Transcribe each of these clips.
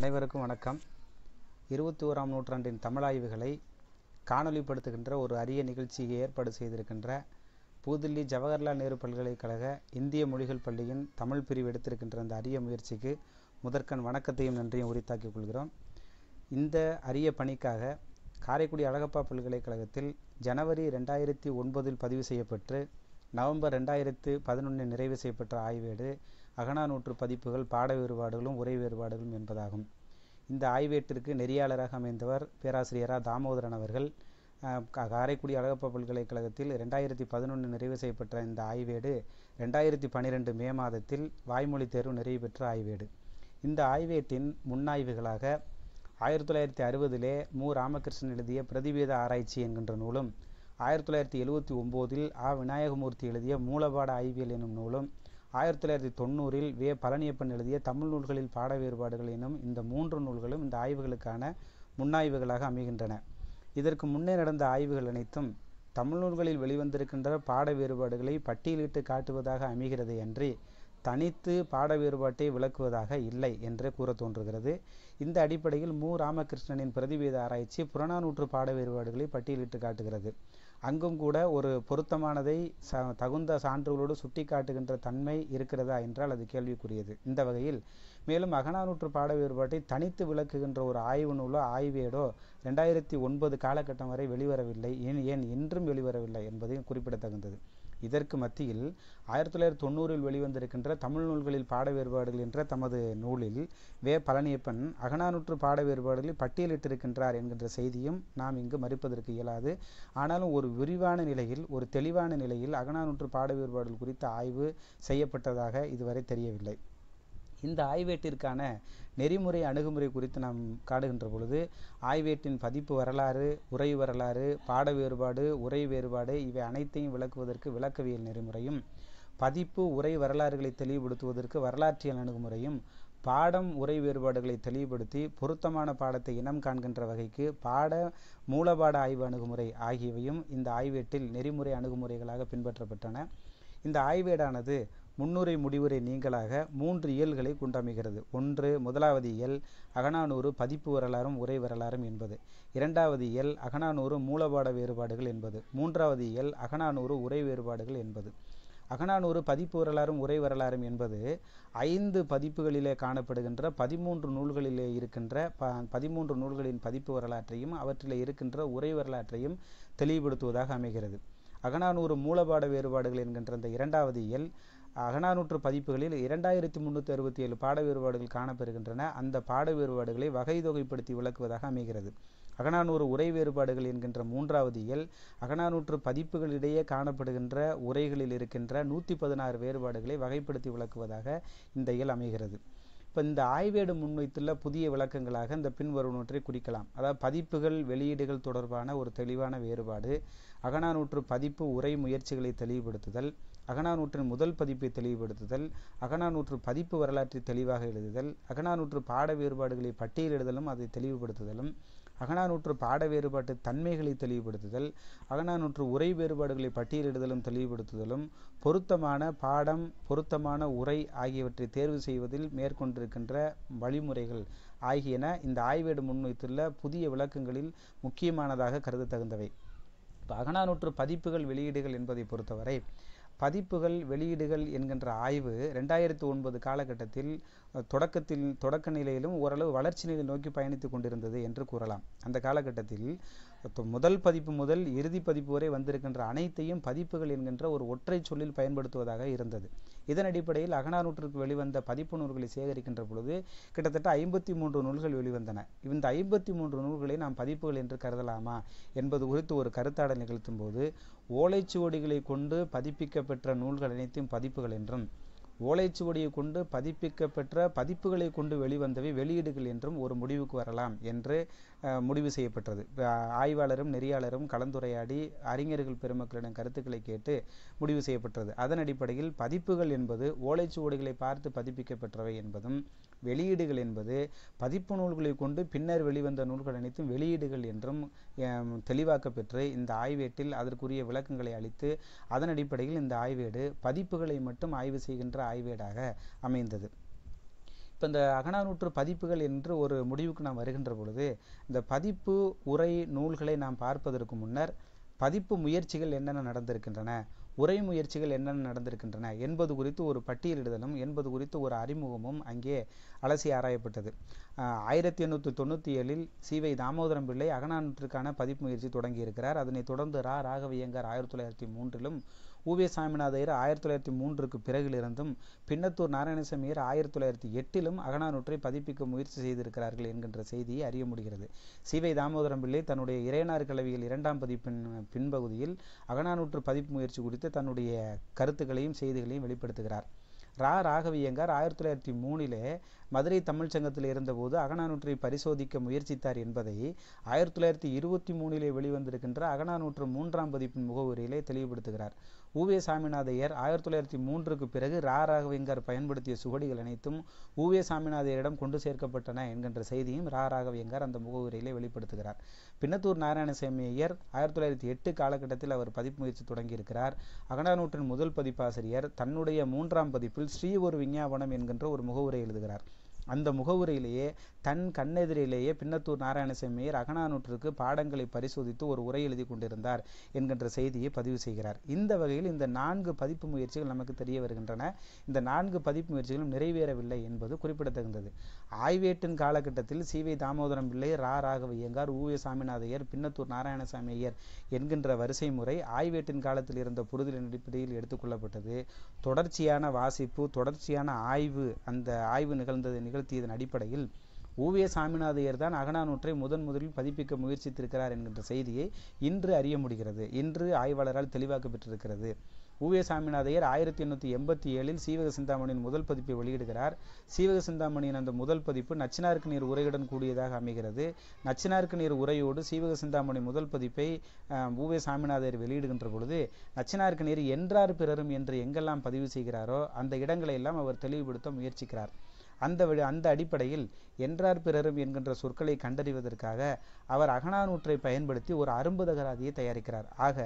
அனைவருக்கும் வணக்கம் இருபத்தி ஓராம் நூற்றாண்டின் தமிழாய்வுகளை காணொலிப்படுத்துகின்ற ஒரு அரிய நிகழ்ச்சியை ஏற்பாடு செய்திருக்கின்ற புதுதில்லி ஜவஹர்லால் நேரு பல்கலைக்கழக இந்திய மொழிகள் பள்ளியின் தமிழ் பிரிவு எடுத்திருக்கின்ற அந்த அரிய முயற்சிக்கு முதற்கண் வணக்கத்தையும் நன்றியும் உரித்தாக்கிக் கொள்கிறோம் இந்த அரிய பணிக்காக காரைக்குடி அழகப்பா பல்கலைக்கழகத்தில் ஜனவரி ரெண்டாயிரத்தி ஒன்பதில் பதிவு செய்யப்பட்டு நவம்பர் ரெண்டாயிரத்து பதினொன்றில் நிறைவு செய்யப்பட்ட ஆய்வேடு அகநானூற்று பதிப்புகள் பாட வேறுபாடுகளும் உரை வேறுபாடுகளும் என்பதாகும் இந்த ஆய்வேட்டிற்கு நெறியாளராக அமைந்தவர் பேராசிரியரா தாமோதரன் அவர்கள் காரைக்குடி அழகப்பா பல்கலைக்கழகத்தில் ரெண்டாயிரத்தி பதினொன்று நிறைவு செய்யப்பட்ட இந்த ஆய்வேடு ரெண்டாயிரத்தி பன்னிரெண்டு மே மாதத்தில் வாய்மொழி தேர்வு நிறைவு பெற்ற ஆய்வேடு இந்த ஆய்வேட்டின் முன்னாய்வுகளாக ஆயிரத்தி தொள்ளாயிரத்தி அறுபதிலே மு ராமகிருஷ்ணன் எழுதிய பிரதிவேத ஆராய்ச்சி என்கின்ற நூலும் ஆயிரத்தி தொள்ளாயிரத்தி எழுவத்தி ஒம்போதில் ஆ விநாயகமூர்த்தி எழுதிய மூலபாட ஆய்வியல் என்னும் நூலும் ஆயிரத்தி தொள்ளாயிரத்தி தொண்ணூறில் வே பழனியப்பன் எழுதிய தமிழ் நூல்களில் பாட வேறுபாடுகள் எனும் இந்த மூன்று நூல்களும் இந்த ஆய்வுகளுக்கான முன்னாய்வுகளாக அமைகின்றன இதற்கு முன்னே நடந்த ஆய்வுகள் அனைத்தும் தமிழ் நூல்களில் வெளிவந்திருக்கின்ற பாட வேறுபாடுகளை பட்டியலிட்டு காட்டுவதாக அமைகிறது அன்றி தனித்து பாட வேறுபாட்டை விளக்குவதாக இல்லை என்று கூற தோன்றுகிறது இந்த அடிப்படையில் மு ராமகிருஷ்ணனின் பிரதிவேத ஆராய்ச்சி புறநானூற்று பாட வேறுபாடுகளை பட்டியலிட்டு காட்டுகிறது அங்கும் கூட ஒரு பொருத்தமானதை ச தகுந்த சான்றுகளோடு சுட்டி காட்டுகின்ற தன்மை இருக்கிறதா என்றால் அது கேள்விக்குரியது இந்த வகையில் மேலும் அகநானூற்று பாட வேறுபாட்டை தனித்து விளக்குகின்ற ஒரு ஆய்வு நூலோ ஆய்வேடோ ரெண்டாயிரத்தி ஒன்பது காலகட்டம் வரை வெளிவரவில்லை ஏன் ஏன் இன்றும் வெளிவரவில்லை என்பதையும் குறிப்பிடத்தகுந்தது இதற்கு மத்தியில் ஆயிரத்தி தொள்ளாயிரத்தி தொண்ணூறில் வெளிவந்திருக்கின்ற தமிழ் நூல்களில் பாட வேறுபாடுகள் என்ற தமது நூலில் வே பழனியப்பன் அகநானூற்று பாட வேறுபாடுகளை பட்டியலிட்டிருக்கின்றார் என்கின்ற செய்தியும் நாம் இங்கு மறுப்பதற்கு இயலாது ஆனாலும் ஒரு விரிவான நிலையில் ஒரு தெளிவான நிலையில் அகநானூற்று பாட வேறுபாடுகள் குறித்த ஆய்வு செய்யப்பட்டதாக இதுவரை தெரியவில்லை இந்த ஆய்வேட்டிற்கான நெறிமுறை அணுகுமுறை குறித்து நாம் காடுகின்ற பொழுது ஆய்வேட்டின் பதிப்பு வரலாறு உரை வரலாறு பாட வேறுபாடு உரை வேறுபாடு இவை அனைத்தையும் விளக்குவதற்கு விளக்கவியல் நெறிமுறையும் பதிப்பு உரை வரலாறுகளை தெளிவுபடுத்துவதற்கு வரலாற்றியல் அணுகுமுறையும் பாடம் உரை வேறுபாடுகளை தெளிவுபடுத்தி பொருத்தமான பாடத்தை இனம் காண்கின்ற வகைக்கு பாட மூலபாட ஆய்வு அணுகுமுறை ஆகியவையும் இந்த ஆய்வேட்டில் நெறிமுறை அணுகுமுறைகளாக பின்பற்றப்பட்டன இந்த ஆய்வேடானது முன்னுரை முடிவுரை நீங்களாக மூன்று இயல்களை கொண்டமைகிறது ஒன்று முதலாவது இயல் அகனானூறு பதிப்பு வரலாறும் உரை வரலாறும் என்பது இரண்டாவது இயல் அகனானூறு மூலபாட வேறுபாடுகள் என்பது மூன்றாவது இயல் அகனானூறு உரை வேறுபாடுகள் என்பது அகனானூறு பதிப்பு வரலாறும் உரை வரலாறும் என்பது ஐந்து பதிப்புகளிலே காணப்படுகின்ற பதிமூன்று நூல்களிலே இருக்கின்ற ப பதிமூன்று நூல்களின் பதிப்பு வரலாற்றையும் அவற்றில் இருக்கின்ற உரை வரலாற்றையும் தெளிவுபடுத்துவதாக அமைகிறது அகனானூறு மூலபாட வேறுபாடுகள் என்கின்ற இந்த இரண்டாவது இயல் அகநானூற்று பதிப்புகளில் இரண்டாயிரத்தி முந்நூற்றி அறுபத்தி ஏழு பாட வேறுபாடுகள் காணப்பெறுகின்றன அந்த பாட வேறுபாடுகளை வகை தொகைப்படுத்தி விளக்குவதாக அமைகிறது அகநானூறு உரை வேறுபாடுகள் என்கின்ற மூன்றாவது இயல் அகநானூற்று பதிப்புகளிடையே காணப்படுகின்ற உரைகளில் இருக்கின்ற நூற்றி பதினாறு வேறுபாடுகளை வகைப்படுத்தி விளக்குவதாக இந்த இயல் அமைகிறது இப்போ இந்த ஆய்வேடு முன்வைத்துள்ள புதிய விளக்கங்களாக இந்த பின்வருவனவற்றை குறிக்கலாம் அதாவது பதிப்புகள் வெளியீடுகள் தொடர்பான ஒரு தெளிவான வேறுபாடு அகநானூற்று பதிப்பு உரை முயற்சிகளை தெளிவுபடுத்துதல் அகனானூற்றின் முதல் பதிப்பை தெளிவுபடுத்துதல் அகனானூற்று பதிப்பு வரலாற்றை தெளிவாக எழுதுதல் அகனானூற்று பாட வேறுபாடுகளை பட்டியலிடுதலும் அதை தெளிவுபடுத்துதலும் அகனானூற்று பாட வேறுபாட்டு தன்மைகளை தெளிவுபடுத்துதல் அகனானூற்று உரை வேறுபாடுகளை பட்டியலிடுதலும் தெளிவுபடுத்துதலும் பொருத்தமான பாடம் பொருத்தமான உரை ஆகியவற்றை தேர்வு செய்வதில் மேற்கொண்டிருக்கின்ற வழிமுறைகள் ஆகியன இந்த ஆய்வேடு முன்வைத்துள்ள புதிய விளக்கங்களில் முக்கியமானதாக கருத தகுந்தவை இப்போ அகனானூற்று பதிப்புகள் வெளியீடுகள் என்பதை பொறுத்தவரை பதிப்புகள் வெளியீடுகள் என்கின்ற ஆய்வு ரெண்டாயிரத்து ஒன்பது காலகட்டத்தில் தொடக்கத்தில் தொடக்க நிலையிலும் ஓரளவு வளர்ச்சி நிலை நோக்கி பயணித்து கொண்டிருந்தது என்று கூறலாம் அந்த காலகட்டத்தில் முதல் பதிப்பு முதல் இறுதி பதிப்பு வரை வந்திருக்கின்ற அனைத்தையும் பதிப்புகள் என்கின்ற ஒரு ஒற்றை சொல்லில் பயன்படுத்துவதாக இருந்தது இதன் அடிப்படையில் அகனா நூற்றுக்கு வெளிவந்த பதிப்பு நூல்களை சேகரிக்கின்ற பொழுது கிட்டத்தட்ட ஐம்பத்தி மூன்று நூல்கள் வெளிவந்தன இந்த ஐம்பத்தி மூன்று நூல்களை நாம் பதிப்புகள் என்று கருதலாமா என்பது குறித்து ஒரு கருத்தாடல் நிகழ்த்தும் போது ஓலைச்சுவடிகளை கொண்டு பதிப்பிக்கப்பெற்ற நூல்கள் அனைத்தையும் பதிப்புகள் என்றும் ஓலைச்சுவடியை கொண்டு பதிப்பிக்கப்பெற்ற பதிப்புகளை கொண்டு வெளிவந்தவை வெளியீடுகள் என்றும் ஒரு முடிவுக்கு வரலாம் என்று முடிவு செய்யப்பட்டது ஆய்வாளரும் நெறியாளரும் கலந்துரையாடி அறிஞர்கள் பெருமக்களிடம் கருத்துக்களை கேட்டு முடிவு செய்யப்பட்டது அதன் அடிப்படையில் பதிப்புகள் என்பது ஓலைச்சுவடிகளை பார்த்து பதிப்பிக்கப்பெற்றவை என்பதும் வெளியீடுகள் என்பது பதிப்பு நூல்களை கொண்டு பின்னர் வெளிவந்த நூல்கள் அனைத்தும் வெளியீடுகள் என்றும் தெளிவாக்க பெற்று இந்த ஆய்வேட்டில் அதற்குரிய விளக்கங்களை அளித்து அதன் அடிப்படையில் இந்த ஆய்வேடு பதிப்புகளை மட்டும் ஆய்வு செய்கின்ற ஆய்வேடாக அமைந்தது இப்போ இந்த அகநானூற்று பதிப்புகள் என்று ஒரு முடிவுக்கு நாம் வருகின்ற பொழுது இந்த பதிப்பு உரை நூல்களை நாம் பார்ப்பதற்கு முன்னர் பதிப்பு முயற்சிகள் என்னென்ன நடந்திருக்கின்றன உரை முயற்சிகள் என்னென்ன நடந்திருக்கின்றன என்பது குறித்து ஒரு பட்டியலிடுதலும் என்பது குறித்து ஒரு அறிமுகமும் அங்கே அலசி ஆராயப்பட்டது ஆயிரத்தி எண்ணூற்றி தொண்ணூற்றி ஏழில் சிவை தாமோதரம் பிள்ளை அகநானூற்றுக்கான பதிப்பு முயற்சி தொடங்கியிருக்கிறார் அதனைத் தொடர்ந்து ரா ராகவியங்கர் ஆயிரத்தி தொள்ளாயிரத்தி மூன்றிலும் ஊவே சாமிநாத ஐயர் ஆயிரத்தி தொள்ளாயிரத்தி மூன்றுக்கு பிறகிலிருந்தும் பின்னத்தூர் நாராயணசாமி ஐயர் ஆயிரத்தி தொள்ளாயிரத்தி எட்டிலும் அகனானூற்றை பதிப்பிக்க முயற்சி செய்திருக்கிறார்கள் என்கின்ற செய்தியை அறிய முடிகிறது சிவை தாமோதரம் பிள்ளை தன்னுடைய இறையனார் கலவியில் இரண்டாம் பதிப்பின் பின்பகுதியில் அகனானூற்று பதிப்பு முயற்சி குறித்து தன்னுடைய கருத்துக்களையும் செய்திகளையும் வெளிப்படுத்துகிறார் ரா ராகவியங்கார் ஆயிரத்தி தொள்ளாயிரத்தி மூணிலே மதுரை தமிழ்ச் சங்கத்தில் இருந்தபோது நூற்றை பரிசோதிக்க முயற்சித்தார் என்பதை ஆயிரத்தி தொள்ளாயிரத்தி இருபத்தி மூணிலே வெளிவந்திருக்கின்ற அகநானூற்று மூன்றாம் பதிப்பின் முகவரியிலே தெளிவுபடுத்துகிறார் ஊவே சாமிநாதையர் ஆயிரத்தி தொள்ளாயிரத்தி மூன்றுக்கு பிறகு ரா ராகவேங்கர் பயன்படுத்திய சுவடிகள் அனைத்தும் ஊவே சாமிநாதையரிடம் கொண்டு சேர்க்கப்பட்டன என்கின்ற செய்தியும் ரா ராகவியங்கர் அந்த முகவுரையிலே வெளிப்படுத்துகிறார் பின்னத்தூர் நாராயணசாமி ஐயர் ஆயிரத்தி தொள்ளாயிரத்தி எட்டு காலகட்டத்தில் அவர் பதிப்பு முயற்சி தொடங்கியிருக்கிறார் அகனாநூற்றின் முதல் பதிப்பாசிரியர் தன்னுடைய மூன்றாம் பதிப்பில் ஸ்ரீ ஒரு விஞ்ஞாபனம் என்கின்ற ஒரு முகவுரை எழுதுகிறார் அந்த முகவுரையிலேயே தன் கண்ணெதிரிலேயே பின்னத்தூர் நாராயணசாமி ரகணானூற்றுக்கு பாடங்களை பரிசோதித்து ஒரு உரை எழுதி கொண்டிருந்தார் என்கின்ற செய்தியை பதிவு செய்கிறார் இந்த வகையில் இந்த நான்கு பதிப்பு முயற்சிகள் நமக்கு தெரிய வருகின்றன இந்த நான்கு பதிப்பு முயற்சிகளும் நிறைவேறவில்லை என்பது குறிப்பிடத்தகுந்தது ஆய்வேட்டின் காலகட்டத்தில் சி வி தாமோதரம் பிள்ளை ரா ராகவ ஐயங்கார் ஊ சாமிநாதையர் பின்னத்தூர் நாராயணசாமி ஐயர் என்கின்ற வரிசை முறை ஆய்வேட்டின் காலத்தில் இருந்த புரிதலின் அடிப்படையில் எடுத்துக்கொள்ளப்பட்டது தொடர்ச்சியான வாசிப்பு தொடர்ச்சியான ஆய்வு அந்த ஆய்வு நிகழ்ந்தது நிகழ்ச்சி நிகழ்த்தியதன் அடிப்படையில் ஓவிய சாமிநாதையர் தான் அகநானூற்றை முதன் முதலில் பதிப்பிக்க முயற்சித்திருக்கிறார் என்கின்ற செய்தியை இன்று அறிய முடிகிறது இன்று ஆய்வாளரால் தெளிவாக்கப்பட்டிருக்கிறது ஊவிய சாமிநாதையர் ஆயிரத்தி எண்ணூற்றி எண்பத்தி ஏழில் சீவக சிந்தாமணியின் முதல் பதிப்பை வெளியிடுகிறார் சீவக சிந்தாமணியின் அந்த முதல் பதிப்பு நச்சினாருக்கு நீர் உரையுடன் கூடியதாக அமைகிறது நச்சினாருக்கு நீர் உரையோடு சீவக சிந்தாமணி முதல் பதிப்பை ஊவிய சாமிநாதையர் வெளியிடுகின்ற பொழுது நச்சினாருக்கு நீர் என்றார் பிறரும் என்று எங்கெல்லாம் பதிவு செய்கிறாரோ அந்த இடங்களை எல்லாம் அவர் தெளிவுபடுத்த முயற்சிக்கிறார் அந்த அந்த அடிப்படையில் என்றார் பிறரும் என்கின்ற சொற்களை கண்டறிவதற்காக அவர் அகனானூற்றை பயன்படுத்தி ஒரு அரும்பு தகராதியை தயாரிக்கிறார் ஆக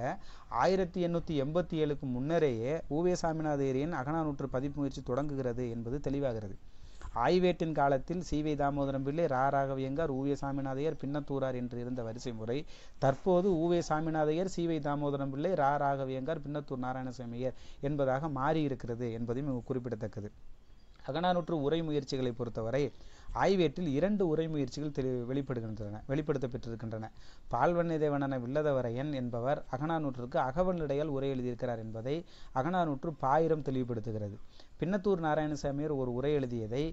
ஆயிரத்தி எண்ணூற்றி எண்பத்தி ஏழுக்கு முன்னரேயே ஊவே சாமிநாதேரியின் அகனானூற்று பதிப்பு முயற்சி தொடங்குகிறது என்பது தெளிவாகிறது ஆய்வேட்டின் காலத்தில் சிவை தாமோதரம் பிள்ளை ரா ராகவியங்கார் ஊவே சாமிநாதையர் பின்னத்தூரார் என்று இருந்த வரிசை முறை தற்போது ஊவே சாமிநாதையர் சிவை தாமோதரம் பிள்ளை ரா ராகவியங்கார் பின்னத்தூர் நாராயணசாமியர் என்பதாக மாறியிருக்கிறது என்பதையும் குறிப்பிடத்தக்கது அகநானூற்று உரை முயற்சிகளை பொறுத்தவரை ஆய்வேட்டில் இரண்டு உரை முயற்சிகள் தெளி வெளிப்படுகின்றன வெளிப்படுத்தப்பட்டிருக்கின்றன பால்வன்னிதேவனன வில்லதவரையன் என்பவர் அகநானூற்றுக்கு அகவனிடையால் உரை எழுதியிருக்கிறார் என்பதை அகநானூற்று பாயிரம் தெளிவுபடுத்துகிறது பின்னத்தூர் நாராயணசாமியார் ஒரு உரை எழுதியதை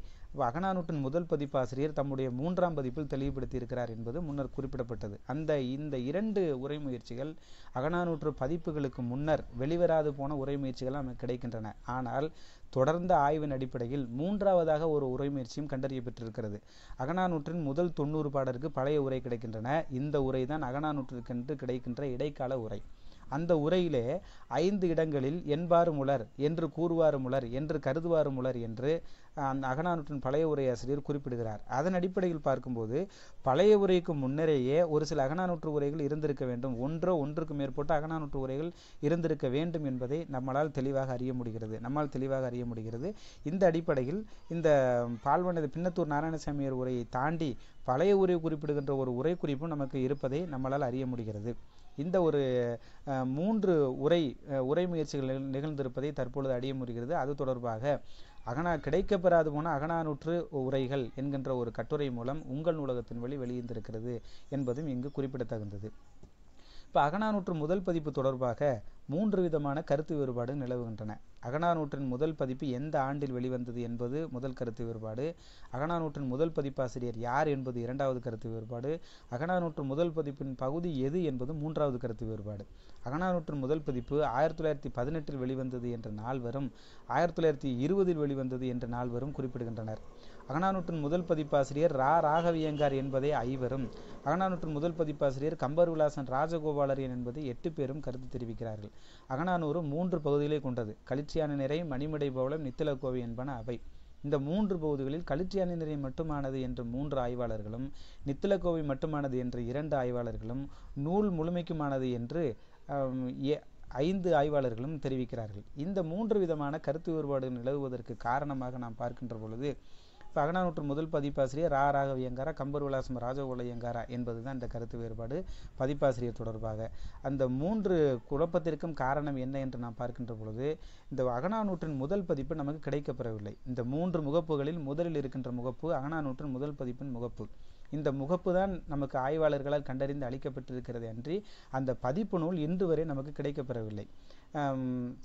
அகநானூற்றின் முதல் பதிப்பாசிரியர் தம்முடைய மூன்றாம் பதிப்பில் தெளிவுபடுத்தியிருக்கிறார் என்பது முன்னர் குறிப்பிடப்பட்டது அந்த இந்த இரண்டு உரை முயற்சிகள் அகநானூற்று பதிப்புகளுக்கு முன்னர் வெளிவராது போன உரை முயற்சிகள் கிடைக்கின்றன ஆனால் தொடர்ந்த ஆய்வின் அடிப்படையில் மூன்றாவதாக ஒரு உரை முயற்சியும் கண்டறியப்பட்டிருக்கிறது அகனானூற்றின் முதல் தொண்ணூறு பாடருக்கு பழைய உரை கிடைக்கின்றன இந்த உரை தான் அகனானூற்றுக்கென்று கிடைக்கின்ற இடைக்கால உரை அந்த உரையிலே ஐந்து இடங்களில் என்பாறு முலர் என்று கூறுவாறு முலர் என்று கருதுவாறு முலர் என்று அந்த அகநானூற்றின் பழைய உரையாசிரியர் குறிப்பிடுகிறார் அதன் அடிப்படையில் பார்க்கும்போது பழைய உரைக்கு முன்னரேயே ஒரு சில அகநானூற்று உரைகள் இருந்திருக்க வேண்டும் ஒன்றோ ஒன்றுக்கு மேற்பட்ட அகநானூற்று உரைகள் இருந்திருக்க வேண்டும் என்பதை நம்மளால் தெளிவாக அறிய முடிகிறது நம்மால் தெளிவாக அறிய முடிகிறது இந்த அடிப்படையில் இந்த பால்வனது பின்னத்தூர் நாராயணசாமியர் உரையை தாண்டி பழைய உரை குறிப்பிடுகின்ற ஒரு உரை குறிப்பும் நமக்கு இருப்பதை நம்மளால் அறிய முடிகிறது இந்த ஒரு மூன்று உரை உரை முயற்சிகள் நிகழ்ந்திருப்பதை தற்பொழுது அடைய முடிகிறது அது தொடர்பாக அகனா கிடைக்கப்பெறாது போன அகனா நூற்று உரைகள் என்கின்ற ஒரு கட்டுரை மூலம் உங்கள் நூலகத்தின் வழி வெளியிருந்திருக்கிறது என்பதும் இங்கு குறிப்பிடத்தகுந்தது இப்போ அகநானூற்று முதல் பதிப்பு தொடர்பாக மூன்று விதமான கருத்து வேறுபாடு நிலவுகின்றன அகநானூற்றின் முதல் பதிப்பு எந்த ஆண்டில் வெளிவந்தது என்பது முதல் கருத்து வேறுபாடு அகநானூற்றின் முதல் பதிப்பாசிரியர் யார் என்பது இரண்டாவது கருத்து வேறுபாடு அகநானூற்று முதல் பதிப்பின் பகுதி எது என்பது மூன்றாவது கருத்து வேறுபாடு அகநானூற்று முதல் பதிப்பு ஆயிரத்தி தொள்ளாயிரத்தி பதினெட்டில் வெளிவந்தது என்ற நால்வரும் ஆயிரத்தி தொள்ளாயிரத்தி இருபதில் வெளிவந்தது என்ற நால்வரும் குறிப்பிடுகின்றனர் அகனானூற்றின் முதல் பதிப்பாசிரியர் ரா ராகவியங்கார் என்பதை ஐவரும் அகனானூற்றின் முதல் பதிப்பாசிரியர் கம்பர் விலாசன் ராஜகோபாலரியன் என்பது எட்டு பேரும் கருத்து தெரிவிக்கிறார்கள் அகனானூறு மூன்று பகுதிகளை கொண்டது கலிச்சியான நிறை மணிமடை பவளம் நித்திலக்கோவை என்பன அவை இந்த மூன்று பகுதிகளில் கலிச்சியான நிறை மட்டுமானது என்ற மூன்று ஆய்வாளர்களும் நித்திலக்கோவை மட்டுமானது என்ற இரண்டு ஆய்வாளர்களும் நூல் முழுமைக்குமானது என்று ஐந்து ஆய்வாளர்களும் தெரிவிக்கிறார்கள் இந்த மூன்று விதமான கருத்து வேறுபாடுகள் நிலவுவதற்கு காரணமாக நாம் பார்க்கின்ற பொழுது இப்போ நூற்று முதல் பதிப்பாசிரியர் ரா ராகவியங்காரா கம்பர் விலாசம் ராஜகோலையங்காரா என்பது தான் இந்த கருத்து வேறுபாடு பதிப்பாசிரியர் தொடர்பாக அந்த மூன்று குழப்பத்திற்கும் காரணம் என்ன என்று நாம் பார்க்கின்ற பொழுது இந்த நூற்றின் முதல் பதிப்பு நமக்கு கிடைக்கப்பெறவில்லை இந்த மூன்று முகப்புகளில் முதலில் இருக்கின்ற முகப்பு அகனானூற்றின் முதல் பதிப்பின் முகப்பு இந்த முகப்பு தான் நமக்கு ஆய்வாளர்களால் கண்டறிந்து அளிக்கப்பட்டிருக்கிறது அன்றி அந்த பதிப்பு நூல் இன்று வரை நமக்கு கிடைக்கப்பெறவில்லை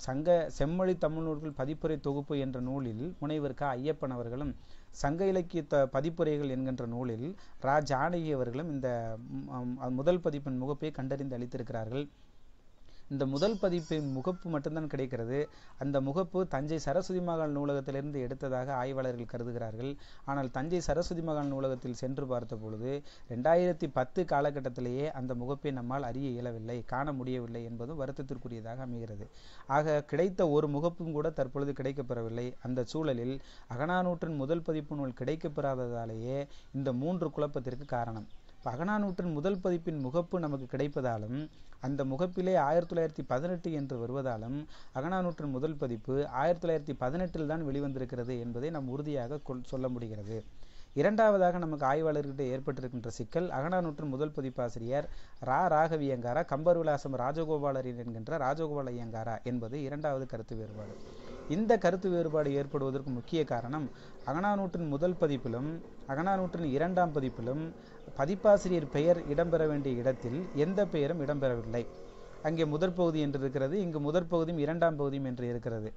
சங்க செம்மொழி தமிழ் நூல்கள் பதிப்புரை தொகுப்பு என்ற நூலில் முனைவர் க ஐயப்பன் அவர்களும் சங்க இலக்கிய த பதிப்புரைகள் என்கின்ற நூலில் ரா ஜானகி அவர்களும் இந்த முதல் பதிப்பின் முகப்பை கண்டறிந்து அளித்திருக்கிறார்கள் இந்த முதல் பதிப்பின் முகப்பு மட்டும்தான் கிடைக்கிறது அந்த முகப்பு தஞ்சை சரஸ்வதி மகால் நூலகத்திலிருந்து எடுத்ததாக ஆய்வாளர்கள் கருதுகிறார்கள் ஆனால் தஞ்சை சரஸ்வதி மகால் நூலகத்தில் சென்று பார்த்த பொழுது ரெண்டாயிரத்தி பத்து காலகட்டத்திலேயே அந்த முகப்பை நம்மால் அறிய இயலவில்லை காண முடியவில்லை என்பதும் வருத்தத்திற்குரியதாக அமைகிறது ஆக கிடைத்த ஒரு முகப்பும் கூட தற்பொழுது கிடைக்கப்பெறவில்லை அந்த சூழலில் அகநானூற்றின் முதல் பதிப்பு நூல் கிடைக்கப்பெறாததாலேயே இந்த மூன்று குழப்பத்திற்கு காரணம் நூற்றின் முதல் பதிப்பின் முகப்பு நமக்கு கிடைப்பதாலும் அந்த முகப்பிலே ஆயிரத்தி தொள்ளாயிரத்தி பதினெட்டு என்று வருவதாலும் அகனா நூற்றின் முதல் பதிப்பு ஆயிரத்தி தொள்ளாயிரத்தி பதினெட்டில் தான் வெளிவந்திருக்கிறது என்பதை நாம் உறுதியாக சொல்ல முடிகிறது இரண்டாவதாக நமக்கு ஆய்வாளர்கிட்ட ஏற்பட்டிருக்கின்ற சிக்கல் அகனா நூற்றின் முதல் பதிப்பாசிரியர் ரா ராகவியங்காரா கம்பர் விலாசம் ராஜகோபாலரின் என்கின்ற ராஜகோபால இயங்காரா என்பது இரண்டாவது கருத்து வேறுபாடு இந்த கருத்து வேறுபாடு ஏற்படுவதற்கு முக்கிய காரணம் அகனா நூற்றின் முதல் பதிப்பிலும் அகனா நூற்றின் இரண்டாம் பதிப்பிலும் பதிப்பாசிரியர் பெயர் இடம்பெற வேண்டிய இடத்தில் எந்த பெயரும் இடம்பெறவில்லை அங்கே முதற் பகுதி என்று இருக்கிறது இங்கு முதற் பகுதியும் இரண்டாம் பகுதியும் என்று இருக்கிறது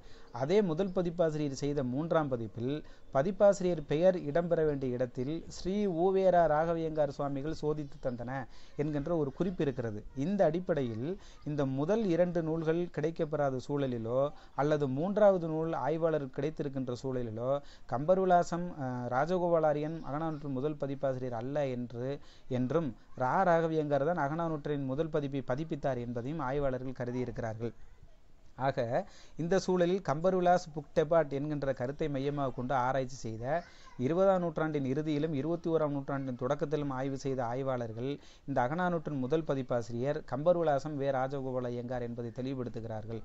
அதே முதல் பதிப்பாசிரியர் செய்த மூன்றாம் பதிப்பில் பதிப்பாசிரியர் பெயர் இடம்பெற வேண்டிய இடத்தில் ஸ்ரீ ஊவேரா ராகவியங்கார் சுவாமிகள் சோதித்து தந்தன என்கின்ற ஒரு குறிப்பு இருக்கிறது இந்த அடிப்படையில் இந்த முதல் இரண்டு நூல்கள் கிடைக்கப்பெறாத சூழலிலோ அல்லது மூன்றாவது நூல் ஆய்வாளர் கிடைத்திருக்கின்ற சூழலிலோ கம்பர்விலாசம் ராஜகோபாலாரியன் அகநானூற்றின் முதல் பதிப்பாசிரியர் அல்ல என்று என்றும் ரா ராகவியங்கார்தான் தான் அகநானூற்றின் முதல் பதிப்பை பதிப்பித்தார் என்பதையும் ஆய்வாளர்கள் கருதியிருக்கிறார்கள் ஆக இந்த சூழலில் கம்பர் விலாஸ் புக் டெபாட் என்கின்ற கருத்தை மையமாக கொண்டு ஆராய்ச்சி செய்த இருபதாம் நூற்றாண்டின் இறுதியிலும் இருபத்தி ஓராம் நூற்றாண்டின் தொடக்கத்திலும் ஆய்வு செய்த ஆய்வாளர்கள் இந்த அகநானூற்றின் முதல் பதிப்பாசிரியர் கம்பர்விலாசம் வே ராஜகோபால ஐயங்கார் என்பதை தெளிவுபடுத்துகிறார்கள்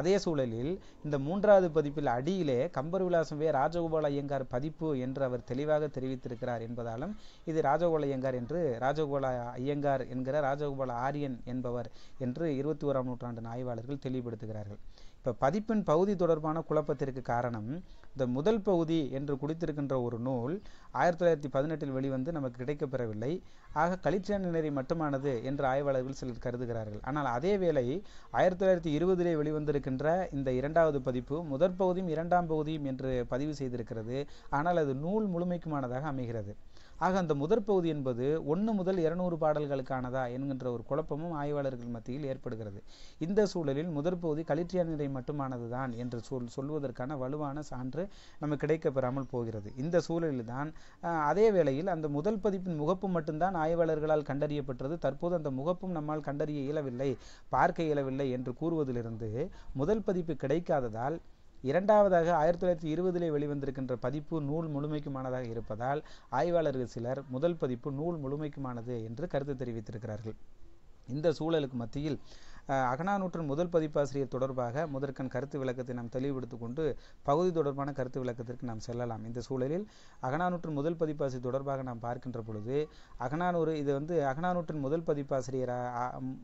அதே சூழலில் இந்த மூன்றாவது பதிப்பில் அடியிலே கம்பர்விலாசம் வே ராஜகோபால ஐயங்கார் பதிப்பு என்று அவர் தெளிவாக தெரிவித்திருக்கிறார் என்பதாலும் இது ராஜகோபால ஐயங்கார் என்று ராஜகோபால ஐயங்கார் என்கிற ராஜகோபால ஆரியன் என்பவர் என்று இருபத்தி ஓராம் நூற்றாண்டின் ஆய்வாளர்கள் தெளிவுபடுத்துகிறார்கள் இப்போ பதிப்பின் பகுதி தொடர்பான குழப்பத்திற்கு காரணம் இந்த முதல் பகுதி என்று குடித்திருக்கின்ற ஒரு நூல் ஆயிரத்தி தொள்ளாயிரத்தி பதினெட்டில் வெளிவந்து நமக்கு கிடைக்கப்பெறவில்லை ஆக கலிச்சான் நெறி மட்டுமானது என்று ஆய்வாளர்கள் சிலர் கருதுகிறார்கள் ஆனால் அதே வேளை ஆயிரத்தி தொள்ளாயிரத்தி இருபதிலே வெளிவந்திருக்கின்ற இந்த இரண்டாவது பதிப்பு முதற் பகுதியும் இரண்டாம் பகுதியும் என்று பதிவு செய்திருக்கிறது ஆனால் அது நூல் முழுமைக்குமானதாக அமைகிறது ஆக அந்த முதற் பகுதி என்பது ஒன்று முதல் இருநூறு பாடல்களுக்கானதா என்கின்ற ஒரு குழப்பமும் ஆய்வாளர்கள் மத்தியில் ஏற்படுகிறது இந்த சூழலில் முதற் பகுதி கலிற்றியானிடை மட்டுமானதுதான் என்று சொல் சொல்வதற்கான வலுவான சான்று நமக்கு கிடைக்கப்பெறாமல் போகிறது இந்த சூழலில்தான் அதே வேளையில் அந்த முதல் பதிப்பின் முகப்பு மட்டும்தான் ஆய்வாளர்களால் கண்டறியப்பட்டது தற்போது அந்த முகப்பும் நம்மால் கண்டறிய இயலவில்லை பார்க்க இயலவில்லை என்று கூறுவதிலிருந்து முதல் பதிப்பு கிடைக்காததால் இரண்டாவதாக ஆயிரத்தி தொள்ளாயிரத்தி இருபதிலே வெளிவந்திருக்கின்ற பதிப்பு நூல் முழுமைக்குமானதாக இருப்பதால் ஆய்வாளர்கள் சிலர் முதல் பதிப்பு நூல் முழுமைக்குமானது என்று கருத்து தெரிவித்திருக்கிறார்கள் இந்த சூழலுக்கு மத்தியில் அகனானூற்றின் முதல் பதிப்பாசிரியர் தொடர்பாக முதற்கண் கருத்து விளக்கத்தை நாம் தெளிவுபடுத்திக் கொண்டு பகுதி தொடர்பான கருத்து விளக்கத்திற்கு நாம் செல்லலாம் இந்த சூழலில் அகனானூற்றின் முதல் பதிப்பாசிரியர் தொடர்பாக நாம் பார்க்கின்ற பொழுது அகனானூறு இது வந்து அகனானூற்றின் முதல் பதிப்பாசிரியர்